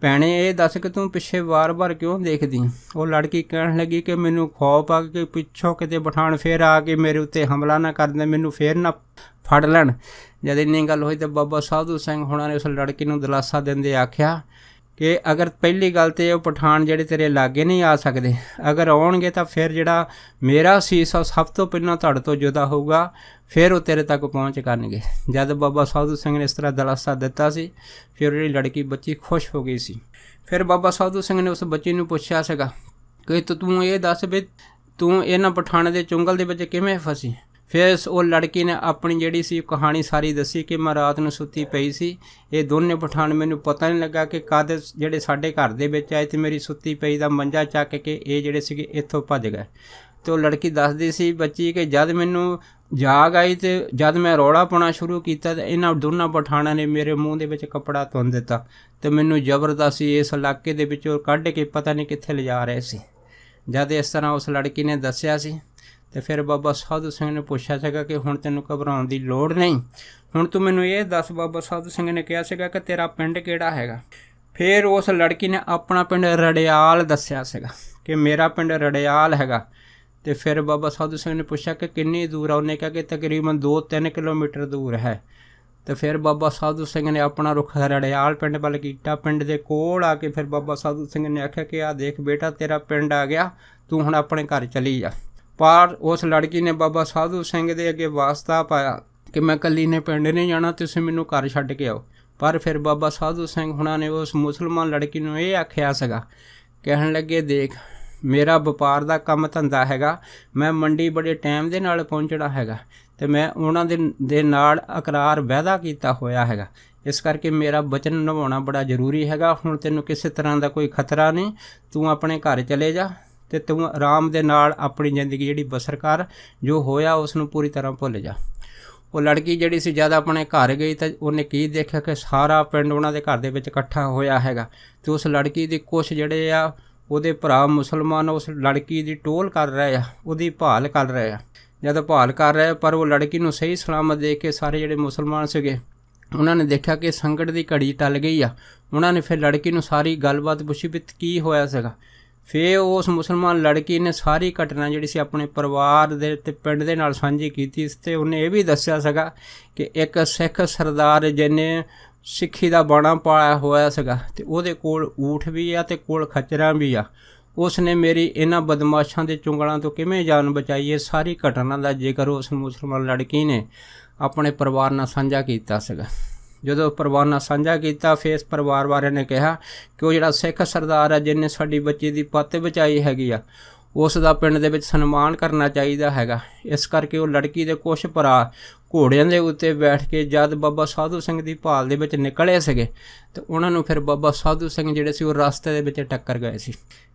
ਪੈਣੇ ਇਹ ਦੱਸ ਕਿ ਤੂੰ ਪਿੱਛੇ ਵਾਰ-ਵਾਰ ਕਿਉਂ ਦੇਖਦੀ ਉਹ ਲੜਕੀ ਕਹਿਣ ਲੱਗੀ ਕਿ ਮੈਨੂੰ ਖੌਫ ਆ ਕਿ ਪਿੱਛੋਂ ਕਿਤੇ ਬਠਾਣ ਫੇਰ ਆ ਕੇ ਮੇਰੇ ਉੱਤੇ ਹਮਲਾ ਨਾ ਕਰ ਦੇ ਮੈਨੂੰ ਫੇਰ ਨਾ ਫੜ ਲੈਣ ਜਦ ਇੰਨੀ ਗੱਲ ਹੋਈ ਤਾਂ ਬਾਬਾ ਸਾਧੂ ਸਿੰਘ ਹੁਣਾਂ ਨੇ ਉਸ ਲੜਕੀ ਨੂੰ ਦਿਲਾਸਾ ਦਿੰਦੇ ਆਖਿਆ ਕਿ ਅਗਰ ਪਹਿਲੀ ਗੱਲ ਤੇ ਉਹ ਪਠਾਨ ਜਿਹੜੇ ਤੇਰੇ ਲਾਗੇ ਨਹੀਂ ਆ ਸਕਦੇ ਅਗਰ ਆਉਣਗੇ ਤਾਂ ਫਿਰ ਜਿਹੜਾ ਮੇਰਾ ਸੀਸ ਸਭ ਤੋਂ ਪਹਿਲਾਂ ਤੁਹਾਡੇ ਤੋਂ ਜੁਦਾ ਹੋਊਗਾ ਫਿਰ ਉਹ ਤੇਰੇ ਤੱਕ ਪਹੁੰਚ ਕਰਨਗੇ ਜਦ ਬਾਬਾ ਸਾਧੂ ਸਿੰਘ ਨੇ ਇਸ ਤਰ੍ਹਾਂ ਦਲਾਸਾ ਦਿੱਤਾ ਸੀ ਫਿਰ ਉਹ ਲੜਕੀ ਬੱਚੀ ਖੁਸ਼ ਹੋ ਗਈ ਸੀ ਫਿਰ ਬਾਬਾ ਸਾਧੂ ਸਿੰਘ ਨੇ ਉਸ ਬੱਚੀ ਨੂੰ ਪੁੱਛਿਆ ਸੀਗਾ ਕਿ ਤੂੰ ਇਹ ਦੱਸ ਵੀ ਤੂੰ ਇਹਨਾਂ ਪਠਾਨਾਂ ਦੇ ਚੁੰਗਲ ਦੇ ਵਿੱਚ ਕਿਵੇਂ ਫਸੀ ਫਿਰ ਉਹ ਲੜਕੀ ਨੇ ਆਪਣੀ ਜਿਹੜੀ ਸੀ ਕਹਾਣੀ ਸਾਰੀ ਦੱਸੀ ਕਿ ਮੈਂ ਰਾਤ ਨੂੰ ਸੁੱਤੀ ਪਈ ਸੀ ਇਹ ਦੋਨੇ ਪਠਾਨ ਮੈਨੂੰ ਪਤਾ ਨਹੀਂ ਲੱਗਾ ਕਿ ਕਦ ਜਿਹੜੇ ਸਾਡੇ ਘਰ ਦੇ ਵਿੱਚ ਆਏ ਤੇ ਮੇਰੀ ਸੁੱਤੀ ਪਈ ਦਾ ਮੰਜਾ ਚੱਕ ਕੇ ਇਹ ਜਿਹੜੇ ਸੀਗੇ ਇੱਥੋਂ ਭੱਜ ਗਏ ਤੇ ਉਹ ਲੜਕੀ ਦੱਸਦੀ ਸੀ ਬੱਚੀ ਕਿ ਜਦ ਮੈਨੂੰ ਜਾਗ ਆਈ ਤੇ ਜਦ ਮੈਂ ਰੋੜਾ ਪਾਉਣਾ ਸ਼ੁਰੂ ਕੀਤਾ ਤੇ ਇਹਨਾਂ ਦੋਨਾਂ ਪਠਾਨਾਂ ਨੇ ਮੇਰੇ ਮੂੰਹ ਦੇ ਵਿੱਚ ਕਪੜਾ ਤੁੰਨ ਦਿੱਤਾ ਤੇ ਮੈਨੂੰ ਜ਼ਬਰਦਸਤੀ ਇਸ ਇਲਾਕੇ ਦੇ ਵਿੱਚੋਂ ਕੱਢ ਕੇ ਪਤਾ ਨਹੀਂ ਕਿੱਥੇ ਲਿਜਾ ਰਹੇ ਸੀ ਜਦ ਇਸ ਤਰ੍ਹਾਂ ਉਸ ਲੜਕੀ ਨੇ ਦੱਸਿਆ ਸੀ ਤੇ ਫਿਰ ਬਾਬਾ ਸਾਧੂ ਸਿੰਘ ਨੇ ਪੁੱਛਿਆ ਸੀਗਾ ਕਿ ਹੁਣ ਤੈਨੂੰ ਘਬਰਾਉਣ ਦੀ ਲੋੜ ਨਹੀਂ ਹੁਣ ਤੂੰ ਮੈਨੂੰ ਇਹ ਦੱਸ ਬਾਬਾ ਸਾਧੂ ਸਿੰਘ ਨੇ ਕਿਹਾ ਸੀਗਾ ਕਿ ਤੇਰਾ ਪਿੰਡ ਕਿਹੜਾ ਹੈਗਾ ਫਿਰ ਉਸ ਲੜਕੀ ਨੇ ਆਪਣਾ ਪਿੰਡ ਰੜਿਆਲ ਦੱਸਿਆ ਸੀਗਾ ਕਿ ਮੇਰਾ ਪਿੰਡ ਰੜਿਆਲ ਹੈਗਾ ਤੇ ਫਿਰ ਬਾਬਾ ਸਾਧੂ ਸਿੰਘ ਨੇ ਪੁੱਛਿਆ ਕਿ ਕਿੰਨੀ ਦੂਰ ਆ ਉਹਨੇ ਕਿਹਾ ਕਿ ਤਕਰੀਬਨ 2-3 ਕਿਲੋਮੀਟਰ ਦੂਰ ਹੈ ਤੇ ਫਿਰ ਬਾਬਾ ਸਾਧੂ ਸਿੰਘ ਨੇ ਆਪਣਾ ਰੁੱਖ ਰੜਿਆਲ ਪਿੰਡ ਵੱਲ ਕੀਤਾ ਪਿੰਡ ਦੇ ਕੋਲ ਆ ਕੇ ਫਿਰ ਬਾਬਾ ਸਾਧੂ ਸਿੰਘ ਨੇ ਆਖਿਆ ਕਿ ਆ ਦੇਖ ਬੇਟਾ ਤੇਰਾ ਪਿੰਡ ਆ ਗਿਆ ਤੂੰ ਹੁਣ ਆਪਣੇ ਘਰ ਚਲੀ ਜਾ ਪਰ ਉਸ ਲੜਕੀ ਨੇ ਬਾਬਾ ਸਾਧੂ ਸਿੰਘ ਦੇ ਅੱਗੇ ਵਾਸਤਾ ਪਾਇਆ ਕਿ ਮੈਂ ਕੱਲੀ ਨੇ ਪਿੰਡ ਨਹੀਂ ਜਾਣਾ ਤੁਸੀਂ ਮੈਨੂੰ ਘਰ ਛੱਡ ਕੇ ਆਓ ਪਰ ਫਿਰ ਬਾਬਾ ਸਾਧੂ ਸਿੰਘ ਹੁਣਾਂ ਨੇ ਉਸ ਮੁਸਲਮਾਨ ਲੜਕੀ ਨੂੰ ਇਹ ਆਖਿਆ ਸੀਗਾ ਕਹਿਣ ਲੱਗੇ ਦੇਖ ਮੇਰਾ ਵਪਾਰ ਦਾ ਕੰਮ ਧੰਦਾ ਹੈਗਾ ਮੈਂ ਮੰਡੀ ਬੜੇ ਟਾਈਮ ਦੇ ਨਾਲ ਪਹੁੰਚਣਾ ਹੈਗਾ ਤੇ ਮੈਂ ਉਹਨਾਂ ਦੇ ਦੇ ਨਾਲ ਇਕਰਾਰ ਵਾਅਦਾ ਕੀਤਾ ਹੋਇਆ ਹੈਗਾ ਇਸ ਕਰਕੇ ਮੇਰਾ ਬਚਨ ਨਿਭਾਉਣਾ ਬੜਾ ਜ਼ਰੂਰੀ ਹੈਗਾ ਹੁਣ ਤੈਨੂੰ ਕਿਸੇ ਤਰ੍ਹਾਂ ਦਾ ਕੋਈ ਖਤਰਾ ਨਹੀਂ ਤੂੰ ਆਪਣੇ ਘਰ ਚਲੇ ਜਾ ਤੇ ਤੂੰ ਆਰਾਮ ਦੇ ਨਾਲ ਆਪਣੀ ਜ਼ਿੰਦਗੀ ਜਿਹੜੀ ਬਸਰ ਕਰ ਜੋ ਹੋਇਆ ਉਸ ਨੂੰ ਪੂਰੀ ਤਰ੍ਹਾਂ ਭੁੱਲ ਜਾ ਉਹ ਲੜਕੀ ਜਿਹੜੀ ਸੀ ਜਦ ਆਪਣੇ ਘਰ ਗਈ ਤਾਂ ਉਹਨੇ ਕੀ ਦੇਖਿਆ ਕਿ ਸਾਰਾ ਪਿੰਡ ਉਹਨਾਂ ਦੇ ਘਰ ਦੇ ਵਿੱਚ ਇਕੱਠਾ ਹੋਇਆ ਹੈਗਾ ਤੇ ਉਸ ਲੜਕੀ ਦੇ ਕੁਝ ਜਿਹੜੇ ਆ ਉਹਦੇ ਭਰਾ ਮੁਸਲਮਾਨ ਉਸ ਲੜਕੀ ਦੀ ਟੋਲ ਕਰ ਰਹੇ ਆ ਉਹਦੀ ਭਾਲ ਕਰ ਰਹੇ ਆ ਜਦ ਭਾਲ ਕਰ ਰਹੇ ਪਰ ਉਹ ਲੜਕੀ ਨੂੰ ਸਹੀ ਸਲਾਮਤ ਦੇਖ ਕੇ ਸਾਰੇ ਜਿਹੜੇ ਮੁਸਲਮਾਨ ਸੀਗੇ ਉਹਨਾਂ ਨੇ ਦੇਖਿਆ ਕਿ ਸੰਕਟ ਦੀ ਘੜੀ ਟਲ ਗਈ ਆ ਉਹਨਾਂ ਨੇ ਫਿਰ ਲੜਕੀ ਨੂੰ ਸਾਰੀ ਗੱਲਬਾਤ ਪੁੱਛੀ ਵੀ ਕੀ ਹੋਇਆ ਸੀਗਾ ਫੇ ਉਸ ਮੁਸਲਮਾਨ ਲੜਕੀ ਨੇ ਸਾਰੀ ਘਟਨਾ ਜਿਹੜੀ ਸੀ ਆਪਣੇ ਪਰਿਵਾਰ ਦੇ ਤੇ ਪਿੰਡ ਦੇ ਨਾਲ ਸਾਂਝੀ ਕੀਤੀ ਤੇ ਉਹਨੇ ਇਹ ਵੀ ਦੱਸਿਆ ਸੀਗਾ ਕਿ ਇੱਕ ਸਿੱਖ ਸਰਦਾਰ ਜਿਹਨੇ ਸਿੱਖੀ ਦਾ ਬਾਣਾ ਪਾਇਆ ਹੋਇਆ ਸੀਗਾ ਤੇ ਉਹਦੇ ਕੋਲ ਊਠ ਵੀ ਆ ਤੇ ਕੋਲ ਖਚਰਾ ਵੀ ਆ ਉਸ ਨੇ ਮੇਰੀ ਇਹਨਾਂ ਬਦਮਾਸ਼ਾਂ ਦੇ ਚੁੰਗਲਾਂ ਤੋਂ ਕਿਵੇਂ ਜਾਨ ਬਚਾਈ ਇਹ ਸਾਰੀ ਘਟਨਾ ਦਾ ਜ਼ਿਕਰ ਉਸ ਮੁਸਲਮਾਨ ਲੜਕੀ ਨੇ ਆਪਣੇ ਪਰਿਵਾਰ ਨਾਲ ਸਾਂਝਾ ਕੀਤਾ ਸੀਗਾ ਜਦੋਂ ਪਰਵਾਨਾ ਸਾਂਝਾ ਕੀਤਾ ਫੇਸ ਪਰਿਵਾਰ ਵਾਲਿਆਂ ਨੇ ਕਿਹਾ ਕਿ ਉਹ ਜਿਹੜਾ ਸਿੱਖ ਸਰਦਾਰ ਹੈ ਜਿਨੇ ਸਾਡੀ ਬੱਚੀ ਦੀ ਪੱਤ ਬਚਾਈ ਹੈਗੀ ਆ ਉਸ ਦਾ ਪਿੰਡ ਦੇ ਵਿੱਚ ਸਨਮਾਨ ਕਰਨਾ ਚਾਹੀਦਾ ਹੈਗਾ ਇਸ ਕਰਕੇ ਉਹ ਲੜਕੀ ਦੇ ਕੁਝ ਭਰਾ ਘੋੜਿਆਂ ਦੇ ਉੱਤੇ ਬੈਠ ਕੇ ਜਦ ਬਾਬਾ ਸਾਧੂ ਸਿੰਘ ਦੀ ਭਾਲ ਦੇ ਵਿੱਚ ਨਿਕਲੇ ਸੀਗੇ ਤੇ ਉਹਨਾਂ ਨੂੰ ਫਿਰ ਬਾਬਾ ਸਾਧੂ ਸਿੰਘ ਜਿਹੜੇ ਸੀ ਉਹ ਰਸਤੇ ਦੇ ਵਿੱਚ ਟੱਕਰ ਗਏ ਸੀ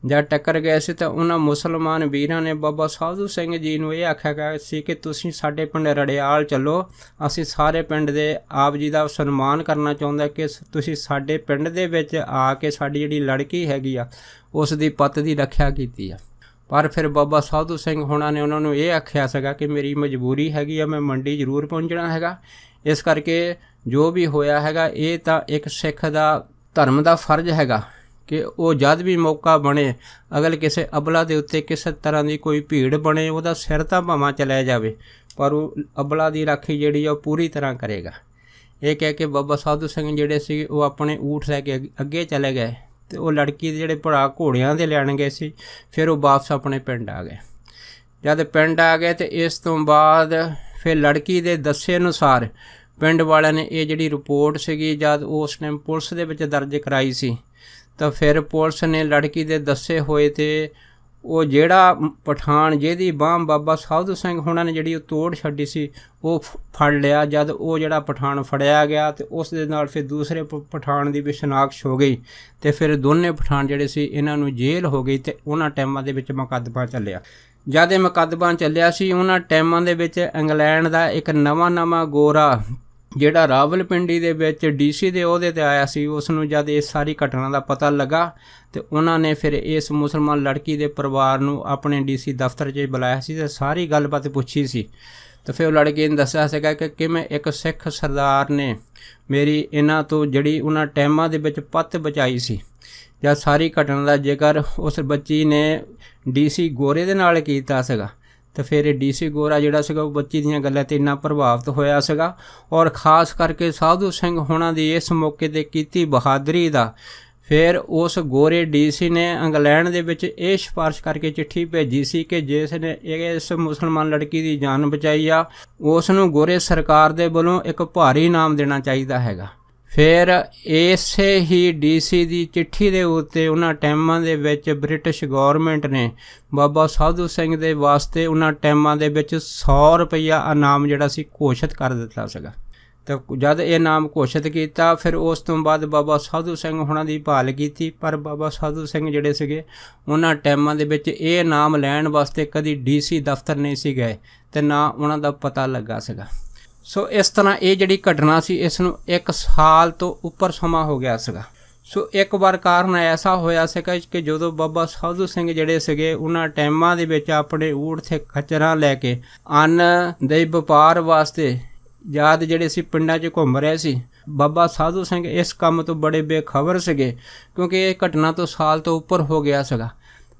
ਜਦ ਟੱਕਰ ਗਏ ਸੀ ਤਾਂ ਉਹਨਾਂ ਮੁਸਲਮਾਨ ਵੀਰਾਂ ਨੇ ਬਾਬਾ ਸਾਧੂ ਸਿੰਘ ਜੀ ਨੂੰ ਇਹ ਆਖਿਆ ਗਿਆ ਸੀ ਕਿ ਤੁਸੀਂ ਸਾਡੇ ਪਿੰਡ ਰੜਿਆਲ ਚੱਲੋ ਅਸੀਂ ਸਾਰੇ ਪਿੰਡ ਦੇ ਆਪ ਜੀ ਦਾ ਸਨਮਾਨ ਕਰਨਾ ਚਾਹੁੰਦਾ ਕਿ ਤੁਸੀਂ ਸਾਡੇ ਪਿੰਡ ਦੇ ਵਿੱਚ ਆ ਕੇ ਸਾਡੀ ਜਿਹੜੀ ਲੜਕੀ ਹੈਗੀ ਆ ਉਸ ਦੀ ਪਤ ਦੀ ਰੱਖਿਆ ਕੀਤੀ ਆ ਪਰ ਫਿਰ ਬਾਬਾ ਸਾਧੂ ਸਿੰਘ ਹੋਣਾ ਨੇ ਉਹਨਾਂ ਨੂੰ ਇਹ ਆਖਿਆ ਸੀਗਾ ਕਿ ਮੇਰੀ ਮਜਬੂਰੀ ਹੈਗੀ ਆ ਮੈਂ ਮੰਡੀ ਜ਼ਰੂਰ ਪਹੁੰਚਣਾ ਹੈਗਾ ਇਸ ਕਰਕੇ ਜੋ ਵੀ ਹੋਇਆ ਹੈਗਾ ਇਹ ਤਾਂ ਇੱਕ ਸਿੱਖ ਦਾ ਧਰਮ ਦਾ ਫਰਜ਼ ਹੈਗਾ ਕਿ ਉਹ ਜਦ ਵੀ ਮੌਕਾ ਬਣੇ ਅਗਲ ਕਿਸੇ ਅਬਲਾ ਦੇ ਉੱਤੇ ਕਿਸੇ ਤਰ੍ਹਾਂ ਦੀ ਕੋਈ ਭੀੜ ਬਣੇ ਉਹਦਾ ਸਿਰ ਤਾਂ ਭਾਵਾਂ ਚਲਾਇਆ ਜਾਵੇ ਪਰ ਉਹ ਅਬਲਾ ਦੀ ਰਾਖੀ ਜਿਹੜੀ ਉਹ ਪੂਰੀ ਤਰ੍ਹਾਂ ਕਰੇਗਾ ਇਹ ਕਹਿ ਕੇ ਬਾਬਾ ਸਾਧੂ ਸਿੰਘ ਜਿਹੜੇ ਸੀ ਉਹ ਆਪਣੇ ਊਠ ਲੈ ਕੇ ਅੱਗੇ ਚਲੇ ਗਏ ਤੇ ਉਹ ਲੜਕੀ ਦੇ ਜਿਹੜੇ ਭਰਾ ਘੋੜਿਆਂ ਦੇ ਲੈਣ ਗਏ ਸੀ ਫਿਰ ਉਹ ਵਾਪਸ ਆਪਣੇ ਪਿੰਡ ਆ ਗਏ ਜਦ ਪਿੰਡ ਆ ਗਏ ਤੇ ਇਸ ਤੋਂ ਬਾਅਦ ਫਿਰ ਲੜਕੀ ਦੇ ਦੱਸੇ ਅਨੁਸਾਰ ਪਿੰਡ ਵਾਲਿਆਂ ਨੇ ਇਹ ਜਿਹੜੀ ਰਿਪੋਰਟ ਸੀਗੀ ਜਦ ਉਸ ਨੇ ਪੁਲਿਸ ਦੇ ਵਿੱਚ ਦਰਜ ਕਰਾਈ ਸੀ ਤਾਂ ਫਿਰ ਪੁਲਿਸ ਨੇ ਲੜਕੀ ਦੇ ਦੱਸੇ ਹੋਏ ਤੇ ਉਹ ਜਿਹੜਾ ਪਠਾਨ ਜਿਹਦੀ ਬਾਹ ਬਾਬਾ ਸਾਧੂ ਸਿੰਘ ਹੁਣਾਂ ਨੇ ਜਿਹੜੀ ਉਹ ਤੋੜ ਛੱਡੀ ਸੀ ਉਹ ਫੜ ਲਿਆ ਜਦ ਉਹ ਜਿਹੜਾ ਪਠਾਨ ਫੜਿਆ ਗਿਆ ਤੇ ਉਸ ਦੇ ਨਾਲ ਫਿਰ ਦੂਸਰੇ ਪਠਾਨ ਦੀ ਵੀ ਸ਼ਨਾਖਸ਼ ਹੋ ਗਈ ਤੇ ਫਿਰ ਦੋਨੇ ਪਠਾਨ ਜਿਹੜੇ ਸੀ ਇਹਨਾਂ ਨੂੰ ਜੇਲ੍ਹ ਹੋ ਗਈ ਤੇ ਉਹਨਾਂ ਟਾਈਮਾਂ ਦੇ ਵਿੱਚ ਮੁਕੱਦਮਾ ਚੱਲਿਆ ਜਦ ਇਹ ਮੁਕੱਦਮਾ ਚੱਲਿਆ ਸੀ ਉਹਨਾਂ ਟਾਈਮਾਂ ਦੇ ਵਿੱਚ ਇੰਗਲੈਂਡ ਦਾ ਇੱਕ ਨਵਾਂ-ਨਵਾਂ ਗੋਰਾ ਜਿਹੜਾ ਰਾਵਲਪਿੰਡੀ ਦੇ ਵਿੱਚ ਡੀਸੀ ਦੇ ਅਹੁਦੇ ਤੇ ਆਇਆ ਸੀ ਉਸ ਨੂੰ ਜਦ ਇਹ ਸਾਰੀ ਘਟਨਾ ਦਾ ਪਤਾ ਲੱਗਾ ਤੇ ਉਹਨਾਂ ਨੇ ਫਿਰ ਇਸ ਮੁਸਲਮਾਨ ਲੜਕੀ ਦੇ ਪਰਿਵਾਰ ਨੂੰ ਆਪਣੇ ਡੀਸੀ ਦਫ਼ਤਰ 'ਚ ਬੁਲਾਇਆ ਸੀ ਤੇ ਸਾਰੀ ਗੱਲਬਾਤ ਪੁੱਛੀ ਸੀ ਤਾਂ ਫਿਰ ਉਹ ਲੜਕੀ ਨੇ ਦੱਸਿਆ ਸੀਗਾ ਕਿ ਕਿਵੇਂ ਇੱਕ ਸਿੱਖ ਸਰਦਾਰ ਨੇ ਮੇਰੀ ਇਹਨਾਂ ਤੋਂ ਜਿਹੜੀ ਉਹਨਾਂ ਟਾਈਮਾਂ ਦੇ ਵਿੱਚ ਪੱਤ ਬਚਾਈ ਸੀ ਜਾਂ ਸਾਰੀ ਘਟਨਾ ਦਾ ਜ਼ਿਕਰ ਉਸ ਬੱਚੀ ਨੇ ਡੀਸੀ ਗੋਰੇ ਦੇ ਨਾਲ ਕੀਤਾ ਸੀਗਾ ਤਾਂ ਫਿਰ ਇਹ ਡੀਸੀ ਗੋਰਾ ਜਿਹੜਾ ਸੀਗਾ ਉਹ ਬੱਚੀ ਦੀਆਂ ਗੱਲਾਂ ਤੇ ਇੰਨਾ ਪ੍ਰਭਾਵਿਤ ਹੋਇਆ ਸੀਗਾ ਔਰ ਖਾਸ ਕਰਕੇ ਸਾਧੂ ਸਿੰਘ ਹੋਣਾ ਦੀ ਇਸ ਮੌਕੇ ਤੇ ਕੀਤੀ ਬਹਾਦਰੀ ਦਾ ਫਿਰ ਉਸ ਗੋਰੇ ਡੀਸੀ ਨੇ ਇੰਗਲੈਂਡ ਦੇ ਵਿੱਚ ਇਹ ਸਿਫਾਰਿਸ਼ ਕਰਕੇ ਚਿੱਠੀ ਭੇਜੀ ਸੀ ਕਿ ਜਿਸ ਨੇ ਇਸ ਮੁਸਲਮਾਨ ਲੜਕੀ ਦੀ ਜਾਨ ਬਚਾਈ ਆ ਉਸ ਨੂੰ ਗੋਰੇ ਸਰਕਾਰ ਦੇ ਵੱਲੋਂ ਇੱਕ ਭਾਰੀ ਇਨਾਮ ਦੇਣਾ ਚਾਹੀਦਾ ਹੈਗਾ ਫਿਰ ਇਸੇ ਹੀ ਡੀਸੀ ਦੀ ਚਿੱਠੀ ਦੇ ਉੱਤੇ ਉਹਨਾਂ ਟਾਈਮਾਂ ਦੇ ਵਿੱਚ ਬ੍ਰਿਟਿਸ਼ ਗਵਰਨਮੈਂਟ ਨੇ ਬਾਬਾ ਸਾਧੂ ਸਿੰਘ ਦੇ ਵਾਸਤੇ ਉਹਨਾਂ ਟਾਈਮਾਂ ਦੇ ਵਿੱਚ 100 ਰੁਪਇਆ ਇਨਾਮ ਜਿਹੜਾ ਸੀ ਘੋਸ਼ਿਤ ਕਰ ਦਿੱਤਾ ਸੀਗਾ ਤਾਂ ਜਦ ਇਹ ਨਾਮ ਘੋਸ਼ਿਤ ਕੀਤਾ ਫਿਰ ਉਸ ਤੋਂ ਬਾਅਦ ਬਾਬਾ ਸਾਧੂ ਸਿੰਘ ਉਹਨਾਂ ਦੀ ਭਾਲ ਕੀਤੀ ਪਰ ਬਾਬਾ ਸਾਧੂ ਸਿੰਘ ਜਿਹੜੇ ਸੀਗੇ ਉਹਨਾਂ ਟਾਈਮਾਂ ਦੇ ਵਿੱਚ ਇਹ ਨਾਮ ਲੈਣ ਵਾਸਤੇ ਕਦੀ ਡੀਸੀ ਦਫ਼ਤਰ ਨਹੀਂ ਸੀ ਗਏ ਤੇ ਨਾ ਉਹਨਾਂ ਦਾ ਪਤਾ ਲੱਗਾ ਸੀਗਾ ਸੋ ਇਸ ਤਰ੍ਹਾਂ ਇਹ ਜਿਹੜੀ ਘਟਨਾ ਸੀ ਇਸ ਨੂੰ 1 ਸਾਲ ਤੋਂ ਉੱਪਰ ਸਮਾਂ ਹੋ ਗਿਆ ਸੀਗਾ ਸੋ ਇੱਕ ਵਾਰ ਕਾਰਨ ਐਸਾ ਹੋਇਆ ਸੀ ਕਿ ਜਦੋਂ ਬਾਬਾ ਸਾਧੂ ਸਿੰਘ ਜਿਹੜੇ ਸੀਗੇ ਉਹਨਾਂ ਟਾਈਮਾਂ ਦੇ ਵਿੱਚ ਆਪਣੇ ਊਠ ਤੇ ਖਚਰਾ ਲੈ ਕੇ ਅੰਨ ਦੇ ਵਪਾਰ ਵਾਸਤੇ ਯਾਦ ਜਿਹੜੇ ਸੀ ਪਿੰਡਾਂ 'ਚ ਘੁੰਮ ਰਹੇ ਸੀ ਬਾਬਾ ਸਾਧੂ ਸਿੰਘ ਇਸ ਕੰਮ ਤੋਂ ਬੜੇ ਬੇਖਬਰ ਸੀਗੇ ਕਿਉਂਕਿ ਇਹ ਘਟਨਾ ਤੋਂ ਸਾਲ ਤੋਂ ਉੱਪਰ ਹੋ ਗਿਆ ਸੀਗਾ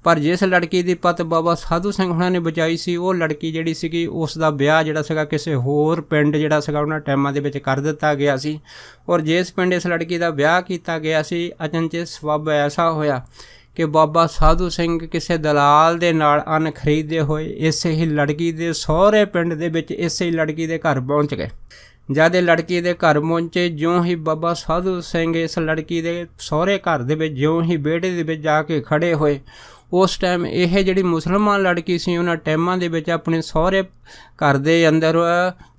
ਪਰ ਜਿਸ ਲੜਕੀ ਦੀ ਪਤ ਬਾਬਾ ਸਾਧੂ ਸਿੰਘ ਹੁਣਾਂ ਨੇ ਬਚਾਈ ਸੀ ਉਹ ਲੜਕੀ ਜਿਹੜੀ ਸੀਗੀ ਉਸ ਦਾ ਵਿਆਹ ਜਿਹੜਾ ਸੀਗਾ ਕਿਸੇ ਹੋਰ ਪਿੰਡ ਜਿਹੜਾ ਸੀਗਾ ਉਹਨਾਂ ਟਾਈਮਾਂ ਦੇ ਵਿੱਚ ਕਰ ਦਿੱਤਾ ਗਿਆ ਸੀ ਔਰ ਜਿਸ ਪਿੰਡ ਇਸ ਲੜਕੀ ਦਾ ਵਿਆਹ ਕੀਤਾ ਗਿਆ ਸੀ ਅਚਨਚੇ ਸਬਬ ਐਸਾ ਹੋਇਆ ਕਿ ਬਾਬਾ ਸਾਧੂ ਸਿੰਘ ਕਿਸੇ ਦਲਾਲ ਦੇ ਨਾਲ ਅਨ ਖਰੀਦੇ ਹੋਏ ਇਸੇ ਹੀ ਲੜਕੀ ਦੇ ਸਹੁਰੇ ਪਿੰਡ ਦੇ ਵਿੱਚ ਇਸੇ ਹੀ ਲੜਕੀ ਦੇ ਘਰ ਪਹੁੰਚ ਗਏ ਜਦ ਇਹ ਲੜਕੀ ਦੇ ਘਰ ਪਹੁੰਚੇ ਜਿਉਂ ਹੀ ਬਾਬਾ ਸਾਧੂ ਸਿੰਘ ਇਸ ਲੜਕੀ ਦੇ ਸਹੁਰੇ ਘਰ ਦੇ ਵਿੱਚ ਜਿਉਂ ਹੀ ਬੇੜੇ ਦੇ ਵਿੱਚ ਜਾ ਕੇ ਖੜੇ ਹੋਏ ਉਸ ਟਾਈਮ ਇਹ ਜਿਹੜੀ ਮੁਸਲਮਾਨ ਲੜਕੀ ਸੀ ਉਹਨਾਂ ਟਾਈਮਾਂ ਦੇ ਵਿੱਚ ਆਪਣੇ ਸਹੁਰੇ ਘਰ ਦੇ ਅੰਦਰ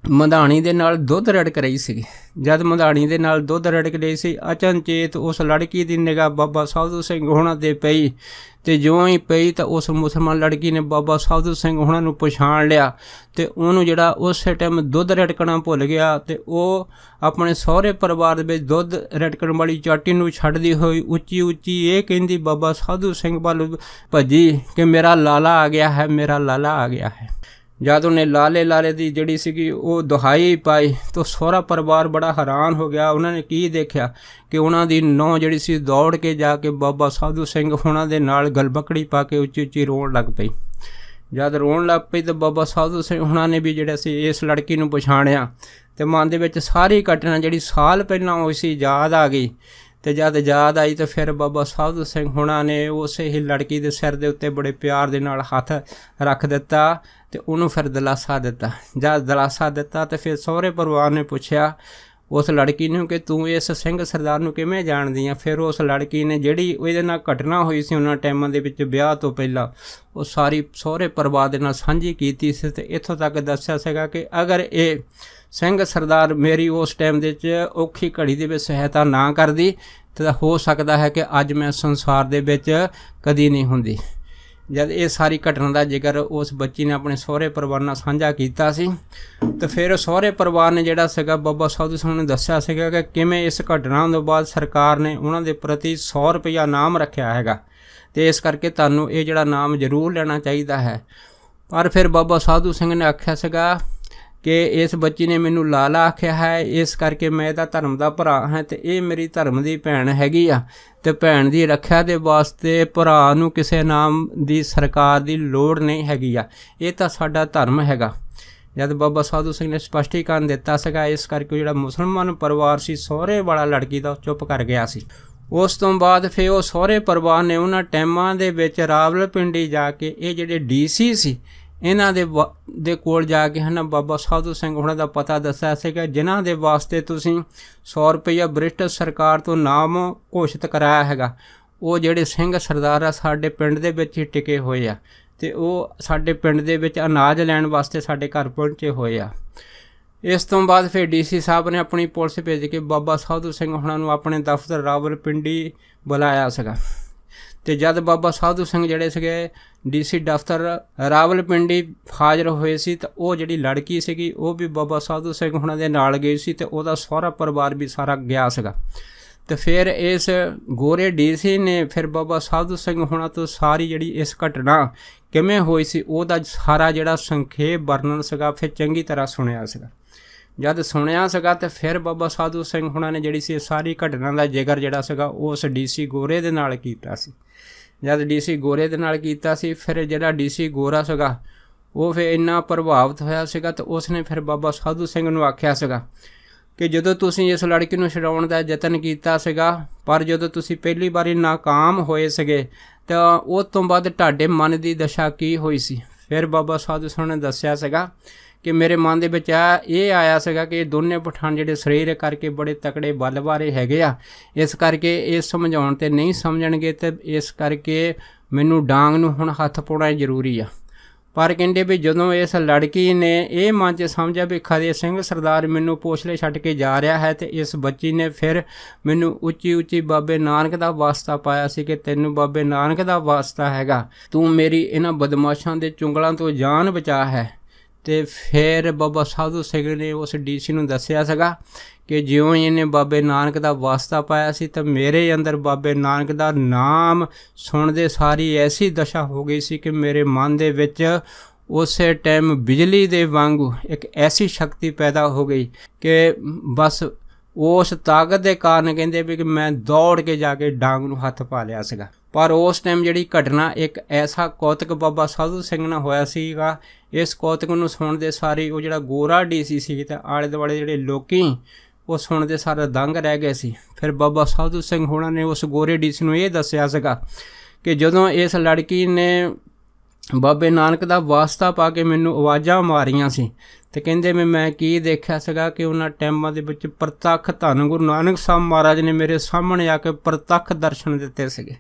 ਮਧਾਣੀ ਦੇ ਨਾਲ ਦੁੱਧ ਰੜਕ ਰਹੀ ਸੀ ਜਦ ਮਧਾਣੀ ਦੇ ਨਾਲ ਦੁੱਧ ਰੜਕ ਰਹੀ ਸੀ ਅਚਨਚੇਤ ਉਸ ਲੜਕੀ ਦੀ ਨਿਗਾਹ ਬਾਬਾ ਸਾਧੂ ਸਿੰਘ ਹੋਣਾ ਤੇ ਪਈ ਤੇ ਜਿਉਂ ਹੀ ਪਈ ਤਾਂ ਉਸ ਮੁਸਲਮਾਨ ਲੜਕੀ ਨੇ ਬਾਬਾ ਸਾਧੂ ਸਿੰਘ ਉਹਨਾਂ ਨੂੰ ਪਛਾਣ ਲਿਆ ਤੇ ਉਹਨੂੰ ਜਿਹੜਾ ਉਸੇ ਟਾਈਮ ਦੁੱਧ ਰਟਕਣਾ ਭੁੱਲ ਗਿਆ ਤੇ ਉਹ ਆਪਣੇ ਸਹੁਰੇ ਪਰਿਵਾਰ ਦੇ ਵਿੱਚ ਦੁੱਧ ਰਟਕਣ ਵਾਲੀ ਚਾਟੀ ਨੂੰ ਛੱਡਦੀ ਹੋਈ ਉੱਚੀ ਉੱਚੀ ਇਹ ਕਹਿੰਦੀ ਬਾਬਾ ਸਾਧੂ ਸਿੰਘ ਵੱਲ ਭੱਜੀ ਕਿ ਮੇਰਾ ਲਾਲਾ ਆ ਗਿਆ ਹੈ ਮੇਰਾ ਲਾਲਾ ਆ ਗਿਆ ਹੈ ਜਦ ਉਹਨੇ ਲਾਲੇ ਲਾਲੇ ਦੀ ਜਿਹੜੀ ਸੀਗੀ ਉਹ ਦੁਹਾਈ ਪਾਈ ਤਾਂ ਸੋਹਰਾ ਪਰਿਵਾਰ ਬੜਾ ਹੈਰਾਨ ਹੋ ਗਿਆ ਉਹਨਾਂ ਨੇ ਕੀ ਦੇਖਿਆ ਕਿ ਉਹਨਾਂ ਦੀ ਨੌ ਜਿਹੜੀ ਸੀ ਦੌੜ ਕੇ ਜਾ ਕੇ ਬਾਬਾ ਸਾਧੂ ਸਿੰਘ ਉਹਨਾਂ ਦੇ ਨਾਲ ਗਲਬਕੜੀ ਪਾ ਕੇ ਉੱਚੀ ਉੱਚੀ ਰੋਣ ਲੱਗ ਪਈ ਜਦ ਰੋਣ ਲੱਗ ਪਈ ਤਾਂ ਬਾਬਾ ਸਾਧੂ ਸਿੰਘ ਉਹਨਾਂ ਨੇ ਵੀ ਜਿਹੜਾ ਸੀ ਇਸ ਲੜਕੀ ਨੂੰ ਪਛਾਣਿਆ ਤੇ ਮਨ ਦੇ ਵਿੱਚ ਸਾਰੀ ਘਟਨਾ ਜਿਹੜੀ ਸਾਲ ਪਹਿਲਾਂ ਹੋਈ ਸੀ ਯਾਦ ਆ ਗਈ ਤੇ ਜਦ ਯਾਦ ਆਈ ਤਾਂ ਫਿਰ ਬਾਬਾ ਸਾਧੂ ਸਿੰਘ ਹੁਣਾਂ ਨੇ ਉਸੇ ਹੀ ਲੜਕੀ ਦੇ ਸਿਰ ਦੇ ਉੱਤੇ ਬੜੇ ਪਿਆਰ ਦੇ ਨਾਲ ਹੱਥ ਰੱਖ ਦਿੱਤਾ ਤੇ ਉਹਨੂੰ ਫਿਰ ਦਲਾਸਾ ਦਿੱਤਾ ਜਦ ਦਲਾਸਾ ਦਿੱਤਾ ਤੇ ਫਿਰ ਸਹੁਰੇ ਪਰਿਵਾਰ ਨੇ ਪੁੱਛਿਆ ਉਸ ਲੜਕੀ ਨੂੰ ਕਿ ਤੂੰ ਇਸ ਸਿੰਘ ਸਰਦਾਰ ਨੂੰ ਕਿਵੇਂ ਜਾਣਦੀ ਆ ਫਿਰ ਉਸ ਲੜਕੀ ਨੇ ਜਿਹੜੀ ਉਹਦੇ ਨਾਲ ਘਟਨਾ ਹੋਈ ਸੀ ਉਹਨਾਂ ਟਾਈਮਾਂ ਦੇ ਵਿੱਚ ਵਿਆਹ ਤੋਂ ਪਹਿਲਾਂ ਉਹ ਸਾਰੀ ਸਹੁਰੇ ਪਰਿਵਾਰ ਦੇ ਨਾਲ ਸਾਂਝੀ ਕੀਤੀ ਸੀ ਤੇ ਇੱਥੋਂ ਤੱਕ ਦੱਸਿਆ ਸੀਗਾ ਕਿ ਅਗਰ ਇਹ ਸਿੰਘ ਸਰਦਾਰ ਮੇਰੀ ਉਸ ਟਾਈਮ ਦੇ ਵਿੱਚ ਔਖੀ ਘੜੀ ਦੇ ਵਿੱਚ ਸਹਾਇਤਾ ਨਾ ਕਰਦੀ ਤਾਂ ਹੋ ਸਕਦਾ ਹੈ ਕਿ ਅੱਜ ਮੈਂ ਸੰਸਾਰ ਦੇ ਵਿੱਚ ਕਦੀ ਨਹੀਂ ਹੁੰਦੀ ਜਦ ਇਹ ਸਾਰੀ ਘਟਨਾ ਦਾ ਜ਼ਿਕਰ ਉਸ ਬੱਚੀ ਨੇ ਆਪਣੇ ਸਹੁਰੇ ਪਰਿਵਾਰ ਨਾਲ ਸਾਂਝਾ ਕੀਤਾ ਸੀ ਤੇ ਫਿਰ ਸਹੁਰੇ ਪਰਿਵਾਰ ਨੇ ਜਿਹੜਾ ਸੀਗਾ ਬਾਬਾ ਸਾਧੂ ਸਿੰਘ ਨੇ ਦੱਸਿਆ ਸੀਗਾ ਕਿ ਕਿਵੇਂ ਇਸ ਘਟਨਾ ਤੋਂ ਬਾਅਦ ਸਰਕਾਰ ਨੇ ਉਹਨਾਂ ਦੇ ਪ੍ਰਤੀ 100 ਰੁਪਇਆ ਨਾਮ ਰੱਖਿਆ ਹੈਗਾ ਤੇ ਇਸ ਕਰਕੇ ਤੁਹਾਨੂੰ ਇਹ ਜਿਹੜਾ ਨਾਮ ਜ਼ਰੂਰ ਲੈਣਾ ਚਾਹੀਦਾ ਹੈ ਪਰ ਫਿਰ ਬਾਬਾ ਸਾਧੂ ਸਿੰਘ ਨੇ ਆਖਿਆ ਸੀਗਾ ਕਿ ਇਸ ਬੱਚੀ ਨੇ ਮੈਨੂੰ ਲਾਲਾ ਆਖਿਆ ਹੈ ਇਸ ਕਰਕੇ ਮੈਂ ਇਹਦਾ ਧਰਮ ਦਾ ਭਰਾ ਹਾਂ ਤੇ ਇਹ ਮੇਰੀ ਧਰਮ ਦੀ ਭੈਣ ਹੈਗੀ ਆ ਤੇ ਭੈਣ ਦੀ ਰੱਖਿਆ ਦੇ ਵਾਸਤੇ ਭਰਾ ਨੂੰ ਕਿਸੇ ਨਾਮ ਦੀ ਸਰਕਾਰ ਦੀ ਲੋੜ ਨਹੀਂ ਹੈਗੀ ਆ ਇਹ ਤਾਂ ਸਾਡਾ ਧਰਮ ਹੈਗਾ ਜਦ ਬਾਬਾ ਸਾਧੂ ਸਿੰਘ ਨੇ ਸਪਸ਼ਟੀਕਰਨ ਦਿੱਤਾ ਸਗਾ ਇਸ ਕਰਕੇ ਜਿਹੜਾ ਮੁਸਲਮਾਨ ਪਰਿਵਾਰ ਸੀ ਸਹੁਰੇ ਵਾਲਾ ਲੜਕੀ ਦਾ ਚੁੱਪ ਕਰ ਗਿਆ ਸੀ ਉਸ ਤੋਂ ਬਾਅਦ ਫੇ ਉਹ ਸਹੁਰੇ ਪਰਿਵਾਰ ਨੇ ਉਹਨਾਂ ਟਾਈਮਾਂ ਦੇ ਵਿੱਚ ਰਾਵਲਪਿੰਡੀ ਜਾ ਕੇ ਇਹ ਜਿਹੜੇ ਡੀਸੀ ਸੀ ਇਹਨਾਂ ਦੇ ਦੇ ਕੋਲ ਜਾ ਕੇ ਹਨ ਬਾਬਾ ਸਾਧੂ ਸਿੰਘ ਉਹਨਾਂ ਦਾ ਪਤਾ ਦੱਸਿਆ ਸੀਗਾ ਜਿਨ੍ਹਾਂ ਦੇ ਵਾਸਤੇ ਤੁਸੀਂ 100 ਰੁਪਏ ਬ੍ਰਿਟਿਸ਼ ਸਰਕਾਰ ਤੋਂ ਨਾਮ ਘੋਸ਼ਿਤ ਕਰਾਇਆ ਹੈਗਾ ਉਹ ਜਿਹੜੇ ਸਿੰਘ ਸਰਦਾਰ ਆ ਸਾਡੇ ਪਿੰਡ ਦੇ ਵਿੱਚ ਹੀ ਟਿਕੇ ਹੋਏ ਆ ਤੇ ਉਹ ਸਾਡੇ ਪਿੰਡ ਦੇ ਵਿੱਚ ਅਨਾਜ ਲੈਣ ਵਾਸਤੇ ਸਾਡੇ ਘਰ ਪਹੁੰਚੇ ਹੋਏ ਆ ਇਸ ਤੋਂ ਬਾਅਦ ਫਿਰ ਡੀਸੀ ਸਾਹਿਬ ਨੇ ਆਪਣੀ ਪੁਲਿਸ ਭੇਜ ਕੇ ਬਾਬਾ ਸਾਧੂ ਸਿੰਘ ਹੁਣਾਂ ਨੂੰ ਆਪਣੇ ਦਫ਼ਤਰ ਰਾਵਲਪਿੰਡੀ ਬੁਲਾਇਆ ਸੀਗਾ ਤੇ ਜਦ ਬਾਬਾ ਸਾਧੂ ਸਿੰਘ ਜਿਹੜੇ ਸੀਗੇ ਡੀਸੀ ਦਫ਼ਤਰ ਰਾਵਲਪਿੰਡੀ ਹਾਜ਼ਰ ਹੋਏ ਸੀ ਤਾਂ ਉਹ ਜਿਹੜੀ ਲੜਕੀ ਸੀਗੀ ਉਹ ਵੀ ਬਾਬਾ ਸਾਧੂ ਸਿੰਘ ਹੁਣਾਂ ਦੇ ਨਾਲ ਗਈ ਸੀ ਤੇ ਉਹਦਾ ਸਾਰਾ ਪਰਿਵਾਰ ਵੀ ਸਾਰਾ ਗਿਆ ਸੀਗਾ ਤੇ ਫਿਰ ਇਸ ਗੋਰੇ ਡੀਸੀ ਨੇ ਫਿਰ ਬਾਬਾ ਸਾਧੂ ਸਿੰਘ ਹੁਣਾਂ ਤੋਂ ਸਾਰੀ ਜਿਹੜੀ ਇਸ ਘਟਨਾ ਕਿਵੇਂ ਹੋਈ ਸੀ ਉਹਦਾ ਸਾਰਾ ਜਿਹੜਾ ਸੰਖੇਪ ਵਰਣਨ ਸੀਗਾ ਫਿਰ ਚੰਗੀ ਤਰ੍ਹਾਂ ਸੁਣਿਆ ਸੀਗਾ ਜਦ ਸੁਣਿਆ ਸੀਗਾ ਤੇ ਫਿਰ ਬਾਬਾ ਸਾਧੂ ਸਿੰਘ ਹੁਣਾਂ ਨੇ ਜਿਹੜੀ ਸੀ ਸਾਰੀ ਘਟਨਾ ਦਾ ਜ਼ਿਕਰ ਜਿਹੜਾ ਸੀਗਾ ਉਸ ਡੀਸੀ ਗੋਰੇ ਦੇ ਨਾਲ ਕੀਤਾ ਸੀ ਜਦ ਡੀਸੀ ਗੋਰੇ ਦੇ ਨਾਲ ਕੀਤਾ ਸੀ ਫਿਰ ਜਿਹੜਾ ਡੀਸੀ ਗੋਰਾ ਸੀਗਾ ਉਹ ਫਿਰ ਇੰਨਾ ਪ੍ਰਭਾਵਿਤ ਹੋਇਆ ਸੀਗਾ ਤੇ ਉਸਨੇ ਫਿਰ ਬਾਬਾ ਸਾਧੂ ਸਿੰਘ ਨੂੰ ਆਖਿਆ ਸੀਗਾ ਕਿ ਜਦੋਂ ਤੁਸੀਂ ਇਸ ਲੜਕੀ ਨੂੰ ਛਡਾਉਣ ਦਾ ਯਤਨ ਕੀਤਾ ਸੀਗਾ ਪਰ ਜਦੋਂ ਤੁਸੀਂ ਪਹਿਲੀ ਵਾਰੀ ناکਾਮ ਹੋਏ ਸੀਗੇ ਤਾਂ ਉਸ ਤੋਂ ਬਾਅਦ ਤੁਹਾਡੇ ਮਨ ਦੀ ਦਸ਼ਾ ਕੀ ਹੋਈ ਸੀ ਫਿਰ ਬਾਬਾ ਸਾਧੂ ਸਿੰਘ ਨੇ ਦੱਸਿਆ ਸੀਗਾ ਕਿ ਮੇਰੇ ਮਨ ਦੇ ਵਿੱਚ ਆ ਇਹ ਆਇਆ ਸੀਗਾ ਕਿ ਇਹ ਦੋਨੇ ਪਠਾਨ ਜਿਹੜੇ ਸਰੀਰ ਕਰਕੇ ਬੜੇ ਤਕੜੇ ਬਲਵਾਰੇ ਹੈਗੇ ਆ ਇਸ ਕਰਕੇ ਇਹ ਸਮਝਾਉਣ ਤੇ ਨਹੀਂ ਸਮਝਣਗੇ ਤੇ ਇਸ ਕਰਕੇ ਮੈਨੂੰ ਡਾਂਗ ਨੂੰ ਹੁਣ ਹੱਥ ਪਾਉਣਾ ਜ਼ਰੂਰੀ ਆ ਪਰ ਕਹਿੰਦੇ ਵੀ ਜਦੋਂ ਇਸ ਲੜਕੀ ਨੇ ਇਹ ਮਨ 'ਚ ਸਮਝਿਆ ਵੀ ਖਦੇ ਸਿੰਘ ਸਰਦਾਰ ਮੈਨੂੰ ਪੋਛਲੇ ਛੱਡ ਕੇ ਜਾ ਰਿਹਾ ਹੈ ਤੇ ਇਸ ਬੱਚੀ ਨੇ ਫਿਰ ਮੈਨੂੰ ਉੱਚੀ ਉੱਚੀ ਬਾਬੇ ਨਾਨਕ ਦਾ ਵਾਸਤਾ ਪਾਇਆ ਸੀ ਕਿ ਤੈਨੂੰ ਬਾਬੇ ਨਾਨਕ ਦਾ ਵਾਸਤਾ ਹੈਗਾ ਤੂੰ ਮੇਰੀ ਇਹਨਾਂ ਬਦਮਾਸ਼ਾਂ ਦੇ ਚੁੰਗਲਾਂ ਤੋਂ ਜਾਨ ਬਚਾ ਹੈ ਤੇ ਫਿਰ ਬਾਬਾ ਸਾਧੂ ਸਿੰਘ ਨੇ ਉਸ ਡੀਸੀ ਨੂੰ ਦੱਸਿਆ ਸੀਗਾ ਕਿ ਜਿਉਂ ਇਹਨੇ ਬਾਬੇ ਨਾਨਕ ਦਾ ਵਾਸਤਾ ਪਾਇਆ ਸੀ ਤਾਂ ਮੇਰੇ ਅੰਦਰ ਬਾਬੇ ਨਾਨਕ ਦਾ ਨਾਮ ਸੁਣਦੇ ਸਾਰੀ ਐਸੀ ਦਸ਼ਾ ਹੋ ਗਈ ਸੀ ਕਿ ਮੇਰੇ ਮਨ ਦੇ ਵਿੱਚ ਉਸੇ ਟਾਈਮ ਬਿਜਲੀ ਦੇ ਵਾਂਗੂ ਇੱਕ ਐਸੀ ਸ਼ਕਤੀ ਪੈਦਾ ਹੋ ਗਈ ਕਿ ਬਸ ਉਸ ਤਾਕਤ ਦੇ ਕਾਰਨ ਕਹਿੰਦੇ ਵੀ ਕਿ ਮੈਂ ਦੌੜ ਕੇ ਜਾ ਕੇ ਡਾਂਗ ਨੂੰ ਹੱਥ ਪਾ ਲਿਆ ਸੀਗਾ ਪਰ ਉਸ ਟਾਈਮ ਜਿਹੜੀ ਘਟਨਾ ਇੱਕ ਐਸਾ ਕੌਤਕ ਬਾਬਾ ਸਾਧੂ ਸਿੰਘ ਨਾਲ ਹੋਇਆ ਸੀਗਾ ਇਸ ਕੌਤਕ ਨੂੰ ਸੁਣਦੇ ਸਾਰੇ ਉਹ ਜਿਹੜਾ ਗੋਰਾ ਸੀ ਤੇ ਆਲੇ ਦੁਆਲੇ ਜਿਹੜੇ ਲੋਕੀ ਉਹ ਸੁਣਦੇ ਸਾਰੇ ਦੰਗ ਰਹਿ ਗਏ ਸੀ ਫਿਰ ਬਾਬਾ ਸਾਧੂ ਸਿੰਘ ਹੋਣਾ ਨੇ ਉਸ ਗੋਰੇ ਡੀਸੀ ਨੂੰ ਇਹ ਦੱਸਿਆ ਸੀਗਾ ਕਿ ਜਦੋਂ ਇਸ ਲੜਕੀ ਨੇ ਬਾਬੇ ਨਾਨਕ ਦਾ ਵਾਸਤਾ ਪਾ ਕੇ ਮੈਨੂੰ ਆਵਾਜ਼ਾਂ ਮਾਰੀਆਂ ਸੀ ਤੇ ਕਹਿੰਦੇ ਮੈਂ ਮੈਂ ਕੀ ਦੇਖਿਆ ਸੀਗਾ ਕਿ ਉਹਨਾਂ ਟਾਈਮਾਂ ਦੇ ਵਿੱਚ ਪ੍ਰਤੱਖ ਧੰਨ ਗੁਰੂ ਨਾਨਕ ਸਾਹਿਬ ਮਹਾਰਾਜ ਨੇ ਮੇਰੇ ਸਾਹਮਣੇ ਆ ਕੇ ਪ੍ਰਤੱਖ ਦਰਸ਼ਨ ਦਿੱਤੇ ਸੀਗੇ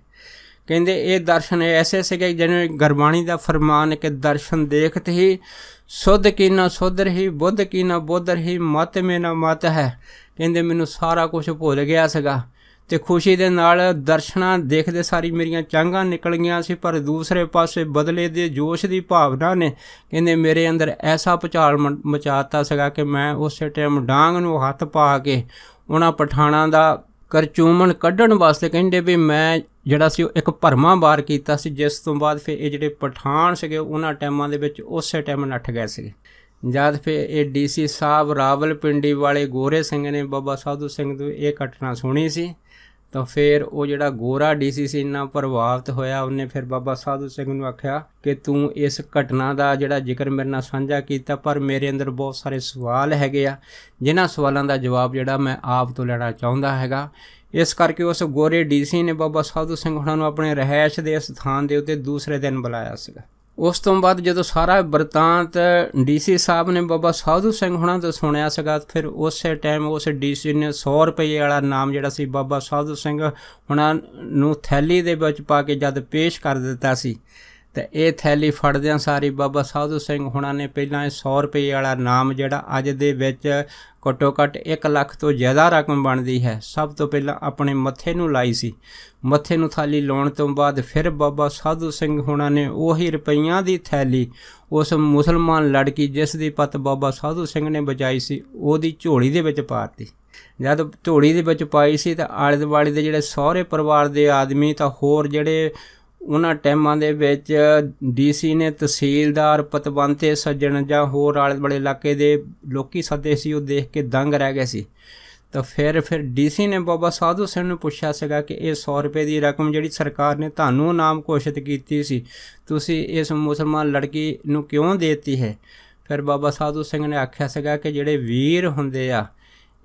ਕਹਿੰਦੇ ਇਹ ਦਰਸ਼ਨ ਐਸੇ ਸੀਗੇ ਜਿਵੇਂ ਗਰਬਾਣੀ ਦਾ ਫਰਮਾਨ ਕਿ ਦਰਸ਼ਨ ਦੇਖਤ ਹੀ ਸੁਧ ਕੀਨਾ ਸੁਧਰ ਹੀ ਬੁੱਧ ਕੀਨਾ ਬੋਧਰ ਹੀ ਮਤ ਮੇ ਨਾ ਮਤ ਹੈ ਕਹਿੰਦੇ ਮੈਨੂੰ ਸਾਰਾ ਕੁਝ ਭੁੱਲ ਗਿਆ ਸੀਗਾ ਤੇ ਖੁਸ਼ੀ ਦੇ ਨਾਲ ਦਰਸ਼ਨਾ ਦੇਖਦੇ ਸਾਰੀ ਮੇਰੀਆਂ ਚਾਂਗਾਂ ਨਿਕਲ ਗਈਆਂ ਸੀ ਪਰ ਦੂਸਰੇ ਪਾਸੇ ਬਦਲੇ ਦੇ ਜੋਸ਼ ਦੀ ਭਾਵਨਾ ਨੇ ਕਹਿੰਦੇ ਮੇਰੇ ਅੰਦਰ ਐਸਾ ਪਚਾਲ ਮਚਾਤਾ ਸੀਗਾ ਕਿ ਮੈਂ ਉਸੇ ਟਾਈਮ ਡਾਂਗ ਨੂੰ ਹੱਥ ਪਾ ਕੇ ਉਹਨਾਂ ਪਠਾਣਾ ਦਾ ਕਰਚੂਮਣ ਕੱਢਣ ਵਾਸਤੇ ਕਹਿੰਦੇ ਵੀ ਮੈਂ ਜਿਹੜਾ ਸੀ ਇੱਕ ਭਰਮਾ ਬਾਰ ਕੀਤਾ ਸੀ ਜਿਸ ਤੋਂ ਬਾਅਦ ਫਿਰ ਇਹ ਜਿਹੜੇ ਪਠਾਨ ਸੀਗੇ ਉਹਨਾਂ ਟਾਈਮਾਂ ਦੇ ਵਿੱਚ ਉਸੇ ਟਾਈਮ ਨੱਠ ਗਏ ਸੀ ਜਦ ਫਿਰ ਇਹ ਡੀਸੀ ਸਾਹਿਬ ਰਾਵਲਪਿੰਡੀ ਵਾਲੇ ਗੋਰੇ ਸਿੰਘ ਨੇ ਬਾਬਾ ਸਾਧੂ ਸਿੰਘ ਤੋਂ ਇਹ ਘਟਨਾ ਸੁਣੀ ਸੀ ਤਾਂ ਫਿਰ ਉਹ ਜਿਹੜਾ ਗੋਰਾ ਡੀਸੀਸੀ ਇੰਨਾ ਪ੍ਰਭਾਵਿਤ ਹੋਇਆ ਉਹਨੇ ਫਿਰ ਬਾਬਾ ਸਾਧੂ ਸਿੰਘ ਨੂੰ ਆਖਿਆ ਕਿ ਤੂੰ ਇਸ ਘਟਨਾ ਦਾ ਜਿਹੜਾ ਜ਼ਿਕਰ ਮੇਰੇ ਨਾਲ ਸਾਂਝਾ ਕੀਤਾ ਪਰ ਮੇਰੇ ਅੰਦਰ ਬਹੁਤ ਸਾਰੇ ਸਵਾਲ ਹੈਗੇ ਆ ਜਿਨ੍ਹਾਂ ਸਵਾਲਾਂ ਦਾ ਜਵਾਬ ਜਿਹੜਾ ਮੈਂ ਆਪ ਤੋਂ ਲੈਣਾ ਚਾਹੁੰਦਾ ਹੈਗਾ ਇਸ ਕਰਕੇ ਉਸ ਗੋਰੇ ਡੀਸੀ ਨੇ ਬਾਬਾ ਸਾਧੂ ਸਿੰਘ ਹੁਣਾਂ ਨੂੰ ਆਪਣੇ ਰਹਿائش ਦੇ ਸਥਾਨ ਦੇ ਉੱਤੇ ਦੂਸਰੇ ਦਿਨ ਬੁਲਾਇਆ ਸੀਗਾ ਉਸ ਤੋਂ ਬਾਅਦ ਜਦੋਂ ਸਾਰਾ ਵਰਤਾਂਤ ਡੀਸੀ ਸਾਹਿਬ ਨੇ ਬਾਬਾ ਸਾਧੂ ਸਿੰਘ ਹੁਣਾਂ ਤੋਂ ਸੁਣਿਆ ਸੀਗਾ ਫਿਰ ਉਸੇ ਟਾਈਮ ਉਸ ਡੀਸੀ ਨੇ 100 ਰੁਪਏ ਵਾਲਾ ਨਾਮ ਜਿਹੜਾ ਸੀ ਬਾਬਾ ਸਾਧੂ ਸਿੰਘ ਹੁਣਾਂ ਨੂੰ ਥੈਲੀ ਦੇ ਵਿੱਚ ਪਾ ਕੇ ਜਦ ਪੇਸ਼ ਕਰ ਦਿੱਤਾ ਸੀ ਤੇ ਇਹ ਥੈਲੀ ਫੜਦਿਆਂ ਸਾਰੀ ਬਾਬਾ ਸਾਧੂ ਸਿੰਘ ਹੁਣਾਂ ਨੇ ਪਹਿਲਾਂ ਇਹ 100 ਰੁਪਏ ਵਾਲਾ ਨਾਮ ਜਿਹੜਾ ਅੱਜ ਦੇ ਵਿੱਚ ਘੱਟੋ-ਘੱਟ 1 ਲੱਖ ਤੋਂ ਜ਼ਿਆਦਾ ਰਕਮ ਬਣਦੀ ਹੈ ਸਭ ਤੋਂ ਪਹਿਲਾਂ ਆਪਣੇ ਮੱਥੇ ਨੂੰ ਲਾਈ ਸੀ ਮੱਥੇ ਨੂੰ ਥਾਲੀ ਲਾਉਣ ਤੋਂ ਬਾਅਦ ਫਿਰ ਬਾਬਾ ਸਾਧੂ ਸਿੰਘ ਹੋਣਾ ਨੇ ਉਹੀ ਰੁਪਈਆਂ ਦੀ ਥੈਲੀ ਉਸ ਮੁਸਲਮਾਨ ਲੜਕੀ ਜਿਸ ਦੀ ਪਤ ਬਾਬਾ ਸਾਧੂ ਸਿੰਘ ਨੇ ਬਚਾਈ ਸੀ ਉਹਦੀ ਝੋਲੀ ਦੇ ਵਿੱਚ ਪਾਤੀ ਜਦ ਝੋਲੀ ਦੇ ਵਿੱਚ ਪਾਈ ਸੀ ਤਾਂ ਆਲੇ ਦੁਆਲੇ ਦੇ ਜਿਹੜੇ ਸਹੁਰੇ ਪਰਿਵਾਰ ਦੇ ਆਦਮੀ ਤਾਂ ਹੋਰ ਜਿਹੜੇ ਉਹਨਾਂ ਟਾਈਮਾਂ ਦੇ ਵਿੱਚ ਡੀਸੀ ਨੇ ਤਹਿਸੀਲਦਾਰ ਪਤਵੰਤੇ ਸੱਜਣ ਜਾਂ ਹੋਰ ਆਲੇ ਬੜੇ ਇਲਾਕੇ ਦੇ ਲੋਕੀ ਸੱਦੇ ਸੀ ਉਹ ਦੇਖ ਕੇ ਦੰਗ ਰਹਿ ਗਏ ਸੀ ਤਾਂ ਫਿਰ ਫਿਰ ਡੀਸੀ ਨੇ ਬਾਬਾ ਸਾਧੂ ਸਿੰਘ ਨੂੰ ਪੁੱਛਿਆ ਸੀਗਾ ਕਿ ਇਹ 100 ਰੁਪਏ ਦੀ ਰਕਮ ਜਿਹੜੀ ਸਰਕਾਰ ਨੇ ਤੁਹਾਨੂੰ ਨਾਮ ਘੋਸ਼ਿਤ ਕੀਤੀ ਸੀ ਤੁਸੀਂ ਇਸ ਮੁਸਲਮਾਨ ਲੜਕੀ ਨੂੰ ਕਿਉਂ ਦਿੱਤੀ ਹੈ ਫਿਰ ਬਾਬਾ ਸਾਧੂ ਸਿੰਘ ਨੇ ਆਖਿਆ ਸੀਗਾ ਕਿ ਜਿਹੜੇ ਵੀਰ ਹੁੰਦੇ ਆ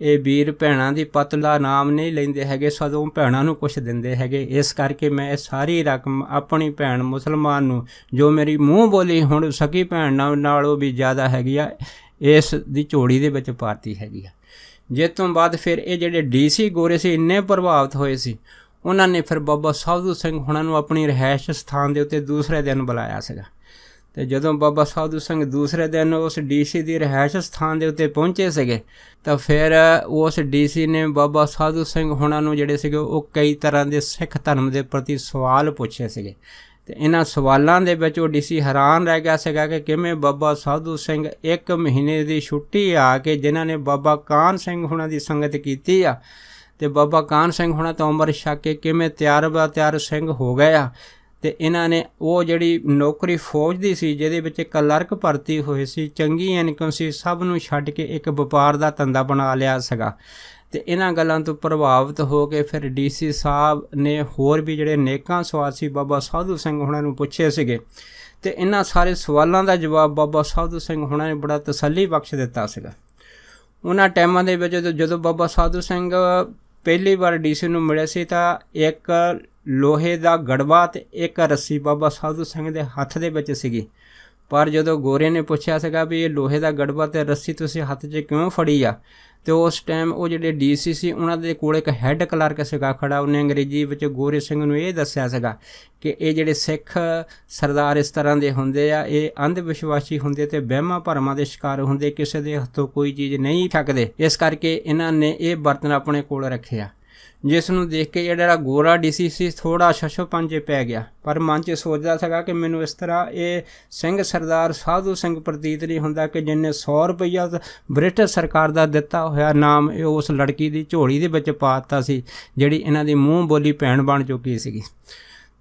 ਇਹ ਵੀਰ ਭੈਣਾਂ ਦੀ ਪਤ ਦਾ ਨਾਮ ਨਹੀਂ ਲੈਂਦੇ ਹੈਗੇ ਸਦੋਂ ਭੈਣਾਂ ਨੂੰ ਕੁਝ ਦਿੰਦੇ ਹੈਗੇ ਇਸ ਕਰਕੇ ਮੈਂ ਇਹ ਸਾਰੀ ਰਕਮ ਆਪਣੀ ਭੈਣ ਮੁਸਲਮਾਨ ਨੂੰ ਜੋ ਮੇਰੀ ਮੂੰਹ ਬੋਲੀ ਹੁਣ ਸਕੀ ਭੈਣ ਨਾਲੋਂ ਵੀ ਜ਼ਿਆਦਾ ਹੈਗੀ ਆ ਇਸ ਦੀ ਝੋੜੀ ਦੇ ਵਿੱਚ ਪਾਤੀ ਹੈਗੀ ਆ ਜੇ ਤੋਂ ਬਾਅਦ ਫਿਰ ਇਹ ਜਿਹੜੇ ਡੀਸੀ ਗੋਰੇ ਸੀ ਇੰਨੇ ਪ੍ਰਭਾਵਿਤ ਹੋਏ ਸੀ ਉਹਨਾਂ ਨੇ ਫਿਰ ਬਾਬਾ ਸਾਧੂ ਸਿੰਘ ਹੁਣਾਂ ਨੂੰ ਆਪਣੀ ਰਹਿائش ਸਥਾਨ ਦੇ ਉੱਤੇ ਦੂਸਰੇ ਦਿਨ ਬੁਲਾਇਆ ਸੀਗਾ ਤੇ ਜਦੋਂ ਬਾਬਾ ਸਾਧੂ ਸਿੰਘ ਦੂਸਰੇ ਦਿਨ ਉਸ ਡੀਸੀ ਦੀ ਰਹਿائش ਸਥਾਨ ਦੇ ਉੱਤੇ ਪਹੁੰਚੇ ਸੀਗੇ ਤਾਂ ਫਿਰ ਉਸ ਡੀਸੀ ਨੇ ਬਾਬਾ ਸਾਧੂ ਸਿੰਘ ਹੁਣਾਂ ਨੂੰ ਜਿਹੜੇ ਸੀਗੇ ਉਹ ਕਈ ਤਰ੍ਹਾਂ ਦੇ ਸਿੱਖ ਧਰਮ ਦੇ ਪ੍ਰਤੀ ਸਵਾਲ ਪੁੱਛੇ ਸੀਗੇ ਤੇ ਇਹਨਾਂ ਸਵਾਲਾਂ ਦੇ ਵਿੱਚ ਉਹ ਡੀਸੀ ਹੈਰਾਨ ਰਹਿ ਗਿਆ ਸੀਗਾ ਕਿ ਕਿਵੇਂ ਬਾਬਾ ਸਾਧੂ ਸਿੰਘ ਇੱਕ ਮਹੀਨੇ ਦੀ ਛੁੱਟੀ ਆ ਕੇ ਜਿਨ੍ਹਾਂ ਨੇ ਬਾਬਾ ਕਾਨ ਸਿੰਘ ਹੁਣਾਂ ਦੀ ਸੰਗਤ ਕੀਤੀ ਆ ਤੇ ਬਾਬਾ ਕਾਨ ਸਿੰਘ ਹੁਣਾਂ ਤਾਂ ਉਮਰ ਛੱਕ ਕੇ ਕਿਵੇਂ ਤਿਆਰ ਬਾ ਤਿਆਰ ਸਿੰਘ ਹੋ ਗਏ ਆ ਤੇ ਇਹਨਾਂ ਨੇ ਉਹ ਜਿਹੜੀ ਨੌਕਰੀ ਫੌਜ ਦੀ ਸੀ ਜਿਹਦੇ ਵਿੱਚ ਕਲਰਕ ਭਰਤੀ ਹੋਏ ਸੀ ਚੰਗੀ ਇਨਕਮ ਸੀ ਸਭ ਨੂੰ ਛੱਡ ਕੇ ਇੱਕ ਵਪਾਰ ਦਾ ਧੰਦਾ ਬਣਾ ਲਿਆ ਸੀਗਾ ਤੇ ਇਹਨਾਂ ਗੱਲਾਂ ਤੋਂ ਪ੍ਰਭਾਵਿਤ ਹੋ ਕੇ ਫਿਰ ਡੀਸੀ ਸਾਹਿਬ ਨੇ ਹੋਰ ਵੀ ਜਿਹੜੇ ਨੇਕਾਂ ਸਵਾਲ ਸੀ ਬਾਬਾ ਸਾਧੂ ਸਿੰਘ ਹੁਣਾਂ ਨੂੰ ਪੁੱਛੇ ਸੀਗੇ ਤੇ ਇਹਨਾਂ ਸਾਰੇ ਸਵਾਲਾਂ ਦਾ ਜਵਾਬ ਬਾਬਾ ਸਾਧੂ ਸਿੰਘ ਹੁਣਾਂ ਨੇ ਬੜਾ ਤਸੱਲੀ ਬਖਸ਼ ਦਿੱਤਾ ਸੀਗਾ ਉਹਨਾਂ ਟਾਈਮਾਂ ਦੇ ਵਿੱਚ ਜਦੋਂ ਬਾਬਾ ਸਾਧੂ ਸਿੰਘ ਪਹਿਲੀ ਵਾਰ ਡੀਸੀ ਨੂੰ ਮਿਲਿਆ ਸੀ ਤਾਂ ਇੱਕ ਲੋਹੇ ਦਾ ਗੜਵਾ ਤੇ ਇੱਕ ਰੱਸੀ ਬਾਬਾ ਸਾਧੂ ਸਿੰਘ ਦੇ ਹੱਥ ਦੇ ਵਿੱਚ ਸੀਗੀ ਪਰ ਜਦੋਂ ਗੋਰੇ ਨੇ ਪੁੱਛਿਆ ਸੀਗਾ ਵੀ ਇਹ ਲੋਹੇ ਦਾ ਗੜਵਾ ਤੇ ਰੱਸੀ ਤੁਸੀਂ ਹੱਥ 'ਚ ਕਿਉਂ ਫੜੀ ਆ ਤੇ ਉਸ ਟਾਈਮ ਉਹ ਜਿਹੜੇ ਡੀਸੀ ਸੀ ਉਹਨਾਂ ਦੇ ਕੋਲ ਇੱਕ ਹੈੱਡ ਕਲਰਕ ਸੀਗਾ ਖੜਾ ਉਹਨੇ ਅੰਗਰੇਜ਼ੀ ਵਿੱਚ ਗੋਰੇ ਸਿੰਘ ਨੂੰ ਇਹ ਦੱਸਿਆ ਸੀਗਾ ਕਿ ਇਹ ਜਿਹੜੇ ਸਿੱਖ ਸਰਦਾਰ ਇਸ ਤਰ੍ਹਾਂ ਦੇ ਹੁੰਦੇ ਆ ਇਹ ਅੰਧ ਵਿਸ਼ਵਾਸੀ ਹੁੰਦੇ ਤੇ ਵਹਿਮਾਂ ਭਰਮਾਂ ਦੇ ਸ਼ਿਕਾਰ ਹੁੰਦੇ ਕਿਸੇ ਦੇ ਹੱਥੋਂ ਕੋਈ ਚੀਜ਼ ਨਹੀਂ ਛੱਕਦੇ ਇਸ ਕਰਕੇ ਇਹਨਾਂ ਨੇ ਇਹ ਬਰਤਨ ਆਪਣੇ ਕੋਲ ਰੱਖਿਆ ਜਿਸ ਨੂੰ ਦੇਖ ਕੇ ਜਿਹੜਾ ਗੋਰਾ ਡੀਸੀ ਸੀ ਥੋੜਾ ਸ਼ਸ਼ੋ ਪੰਜੇ ਪੈ ਗਿਆ ਪਰ ਮਨ 'ਚ ਸੋਚਦਾ ਸੀਗਾ ਕਿ ਮੈਨੂੰ ਇਸ ਤਰ੍ਹਾਂ ਇਹ ਸਿੰਘ ਸਰਦਾਰ ਸਾਧੂ ਸਿੰਘ ਪ੍ਰਤੀਤ ਨਹੀਂ ਹੁੰਦਾ ਕਿ ਜਿੰਨੇ 100 ਰੁਪਈਆ ਬ੍ਰਿਟਿਸ਼ ਸਰਕਾਰ ਦਾ ਦਿੱਤਾ ਹੋਇਆ ਨਾਮ ਇਹ ਉਸ ਲੜਕੀ ਦੀ ਝੋਲੀ ਦੇ ਵਿੱਚ ਪਾਤਾ ਸੀ ਜਿਹੜੀ ਇਹਨਾਂ ਦੀ ਮੂੰਹ ਬੋਲੀ ਭੈਣ ਬਣ ਚੁੱਕੀ ਸੀਗੀ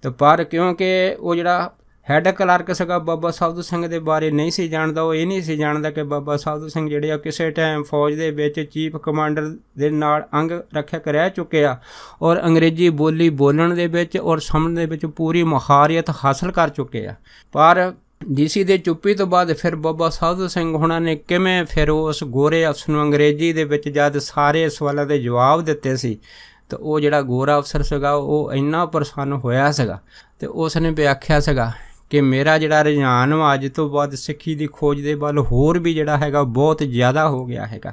ਤੇ ਪਰ ਕਿਉਂਕਿ ਉਹ ਜਿਹੜਾ ਹੈੱਡ ਕਲਰਕ ਸਗਾ ਬਾਬਾ ਸਾਧੂ ਸਿੰਘ ਦੇ ਬਾਰੇ ਨਹੀਂ ਸੀ ਜਾਣਦਾ ਉਹ ਇਹ ਨਹੀਂ ਸੀ ਜਾਣਦਾ ਕਿ ਬਾਬਾ ਸਾਧੂ ਸਿੰਘ ਜਿਹੜੇ ਆ ਕਿਸੇ ਟਾਈਮ ਫੌਜ ਦੇ ਵਿੱਚ ਚੀਫ ਕਮਾਂਡਰ ਦੇ ਨਾਲ ਅੰਗ ਰੱਖਿਆ ਕਰਿਆ ਚੁੱਕੇ ਆ ਔਰ ਅੰਗਰੇਜ਼ੀ ਬੋਲੀ ਬੋਲਣ ਦੇ ਵਿੱਚ ਔਰ ਸਮਝਣ ਦੇ ਵਿੱਚ ਪੂਰੀ ਮਹਾਰੀਅਤ ਹਾਸਲ ਕਰ ਚੁੱਕੇ ਆ ਪਰ ਡੀਸੀ ਦੇ ਚੁੱਪੀ ਤੋਂ ਬਾਅਦ ਫਿਰ ਬਾਬਾ ਸਾਧੂ ਸਿੰਘ ਹੁਣਾਂ ਨੇ ਕਿਵੇਂ ਫਿਰ ਉਸ ਗੋਰੇ ਅਫਸਰ ਨੂੰ ਅੰਗਰੇਜ਼ੀ ਦੇ ਵਿੱਚ ਜਦ ਸਾਰੇ ਸਵਾਲਾਂ ਦੇ ਜਵਾਬ ਦਿੱਤੇ ਸੀ ਤਾਂ ਉਹ ਜਿਹੜਾ ਗੋਰਾ ਅਫਸਰ ਸੀਗਾ ਉਹ ਇੰਨਾ ਪਰੇਸ਼ਾਨ ਹੋਇਆ ਸੀਗਾ ਤੇ ਉਸ ਨੇ ਵਿਆਖਿਆ ਸੀਗਾ ਕਿ ਮੇਰਾ ਜਿਹੜਾ ਵਾ ਅੱਜ ਤੋਂ ਬਾਅਦ ਸਿੱਖੀ ਦੀ ਖੋਜ ਦੇ ਵੱਲ ਹੋਰ ਵੀ ਜਿਹੜਾ ਹੈਗਾ ਬਹੁਤ ਜ਼ਿਆਦਾ ਹੋ ਗਿਆ ਹੈਗਾ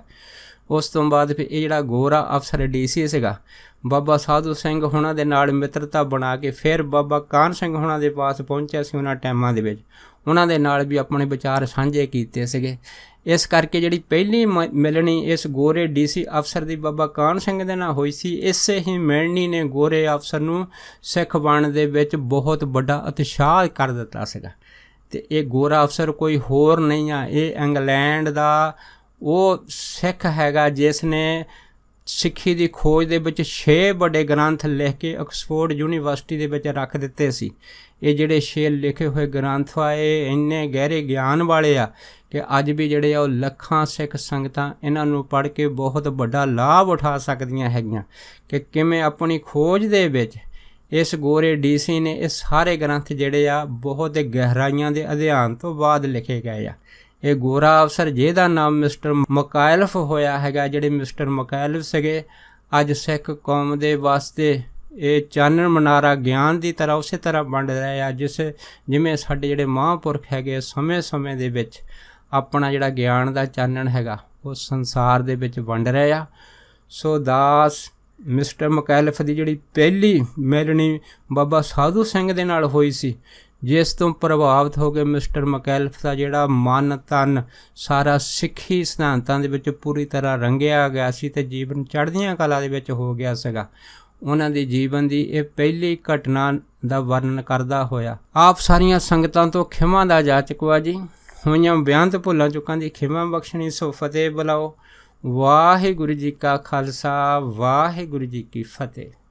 ਉਸ ਤੋਂ ਬਾਅਦ ਫਿਰ ਇਹ ਜਿਹੜਾ ਗੋਰਾ ਅਫਸਰ ਡੀਸੀ ਸੀਗਾ ਬਾਬਾ ਸਾਧੂ ਸਿੰਘ ਹੁਣਾਂ ਦੇ ਨਾਲ ਮਿੱਤਰਤਾ ਬਣਾ ਕੇ ਫਿਰ ਬਾਬਾ ਕਾਨ ਸਿੰਘ ਹੁਣਾਂ ਦੇ ਪਾਸ ਪਹੁੰਚਿਆ ਸੀ ਉਹਨਾਂ ਟਾਈਮਾਂ ਦੇ ਵਿੱਚ ਉਹਨਾਂ ਦੇ ਨਾਲ ਵੀ ਆਪਣੇ ਵਿਚਾਰ ਸਾਂਝੇ ਕੀਤੇ ਸੀਗੇ ਇਸ ਕਰਕੇ ਜਿਹੜੀ ਪਹਿਲੀ ਮਿਲਣੀ ਇਸ ਗੋਰੇ ਡੀਸੀ ਅਫਸਰ ਦੀ ਬਾਬਾ ਕਾਨ ਸਿੰਘ ਦੇ ਨਾਲ ਹੋਈ ਸੀ ਇਸੇ ਹੀ ਮਿਲਣੀ ਨੇ ਗੋਰੇ ਅਫਸਰ ਨੂੰ ਸਿੱਖ ਬਣ ਦੇ ਵਿੱਚ ਬਹੁਤ ਵੱਡਾ ਉਤਸ਼ਾਹ ਕਰ ਦਿੱਤਾ ਸੀਗਾ ਤੇ ਇਹ ਗੋਰਾ ਅਫਸਰ ਕੋਈ ਹੋਰ ਨਹੀਂ ਆ ਇਹ ਇੰਗਲੈਂਡ ਦਾ ਉਹ ਸਿੱਖ ਹੈਗਾ ਜਿਸ ਨੇ ਸਿੱਖੀ ਦੀ ਖੋਜ ਦੇ ਵਿੱਚ 6 ਵੱਡੇ ਗ੍ਰੰਥ ਲਿਖ ਕੇ ਆਕਸਫੋਰਡ ਯੂਨੀਵਰਸਿਟੀ ਦੇ ਵਿੱਚ ਰੱਖ ਦਿੱਤੇ ਸੀ ਇਹ ਜਿਹੜੇ 6 ਲਿਖੇ ਹੋਏ ਗ੍ਰੰਥ ਆਏ ਇੰਨੇ ਗਹਿਰੇ ਗਿਆਨ ਵਾਲੇ ਆ ਕਿ ਅੱਜ ਵੀ ਜਿਹੜੇ ਆ ਉਹ ਲੱਖਾਂ ਸਿੱਖ ਸੰਗਤਾਂ ਇਹਨਾਂ ਨੂੰ ਪੜ੍ਹ ਕੇ ਬਹੁਤ ਵੱਡਾ ਲਾਭ ਉਠਾ ਸਕਦੀਆਂ ਹੈਗੀਆਂ ਕਿ ਕਿਵੇਂ ਆਪਣੀ ਖੋਜ ਦੇ ਵਿੱਚ ਇਸ ਗੋਰੇ ਡੀਸੀ ਨੇ ਇਹ ਸਾਰੇ ਗ੍ਰੰਥ ਜਿਹੜੇ ਆ ਬਹੁਤ ਗਹਿਰਾਈਆਂ ਦੇ ਅਧਿਐਨ ਤੋਂ ਬਾਅਦ ਲਿਖੇ ਗਏ ਆ ਇਹ ਗੋਰਾ ਅਫਸਰ ਜਿਹਦਾ ਨਾਮ ਮਿਸਟਰ ਮਕਾਇਲਫ ਹੋਇਆ ਹੈਗਾ ਜਿਹੜੇ ਮਿਸਟਰ ਮਕਾਇਲਫ ਸਗੇ ਅੱਜ ਸਿੱਖ ਕੌਮ ਦੇ ਵਾਸਤੇ ਇਹ ਚਾਨਣ ਮਨਾਰਾ ਗਿਆਨ ਦੀ ਤਰ੍ਹਾਂ ਉਸੇ ਤਰ੍ਹਾਂ ਵੰਡ ਰਿਹਾ ਹੈ ਜਿਸ ਜਿਵੇਂ ਸਾਡੇ ਜਿਹੜੇ ਮਹਾਪੁਰਖ ਹੈਗੇ ਸਮੇਂ-ਸਮੇਂ ਦੇ ਵਿੱਚ ਆਪਣਾ ਜਿਹੜਾ ਗਿਆਨ ਦਾ ਚਾਨਣ ਹੈਗਾ ਉਹ ਸੰਸਾਰ ਦੇ ਵਿੱਚ ਵੰਡ ਰਿਹਾ ਆ ਸੋ ਦਾਸ ਮਿਸਟਰ ਮਕੈਲਫ ਦੀ ਜਿਹੜੀ ਪਹਿਲੀ ਮਿਲਣੀ ਬਾਬਾ ਸਾਧੂ ਸਿੰਘ ਦੇ ਨਾਲ ਹੋਈ ਸੀ ਜਿਸ ਤੋਂ ਪ੍ਰਭਾਵਿਤ ਹੋ ਕੇ ਮਿਸਟਰ ਮਕੈਲਫ ਦਾ ਜਿਹੜਾ ਮਨ ਤਨ ਸਾਰਾ ਸਿੱਖੀ ਸਿਧਾਂਤਾਂ ਦੇ ਵਿੱਚ ਪੂਰੀ ਤਰ੍ਹਾਂ ਰੰਗਿਆ ਗਿਆ ਸੀ ਤੇ ਜੀਵਨ ਚੜ੍ਹਦੀਆਂ ਕਲਾ ਦੇ ਵਿੱਚ ਹੋ ਗਿਆ ਸੀਗਾ ਉਹਨਾਂ ਦੇ ਜੀਵਨ ਦੀ ਇਹ ਪਹਿਲੀ ਘਟਨਾ ਦਾ ਵਰਣਨ ਕਰਦਾ ਹੋਇਆ ਆਪ ਸਾਰੀਆਂ ਸੰਗਤਾਂ ਤੋਂ ਖਿਮਾ ਦਾ ਜਾ ਚੁਕਵਾ ਜੀ ਹੋਈਆਂ ਬਿਆਨ ਤੇ ਭੁੱਲਾਂ ਚੁੱਕਾਂ ਦੀ ਖਿਮਾ ਬਖਸ਼ਣੀ ਸੋ ਫਤਿਹ ਬੁਲਾਓ ਵਾਹਿਗੁਰੂ ਜੀ ਕਾ ਖਾਲਸਾ ਵਾਹਿਗੁਰੂ ਜੀ ਕੀ ਫਤਿਹ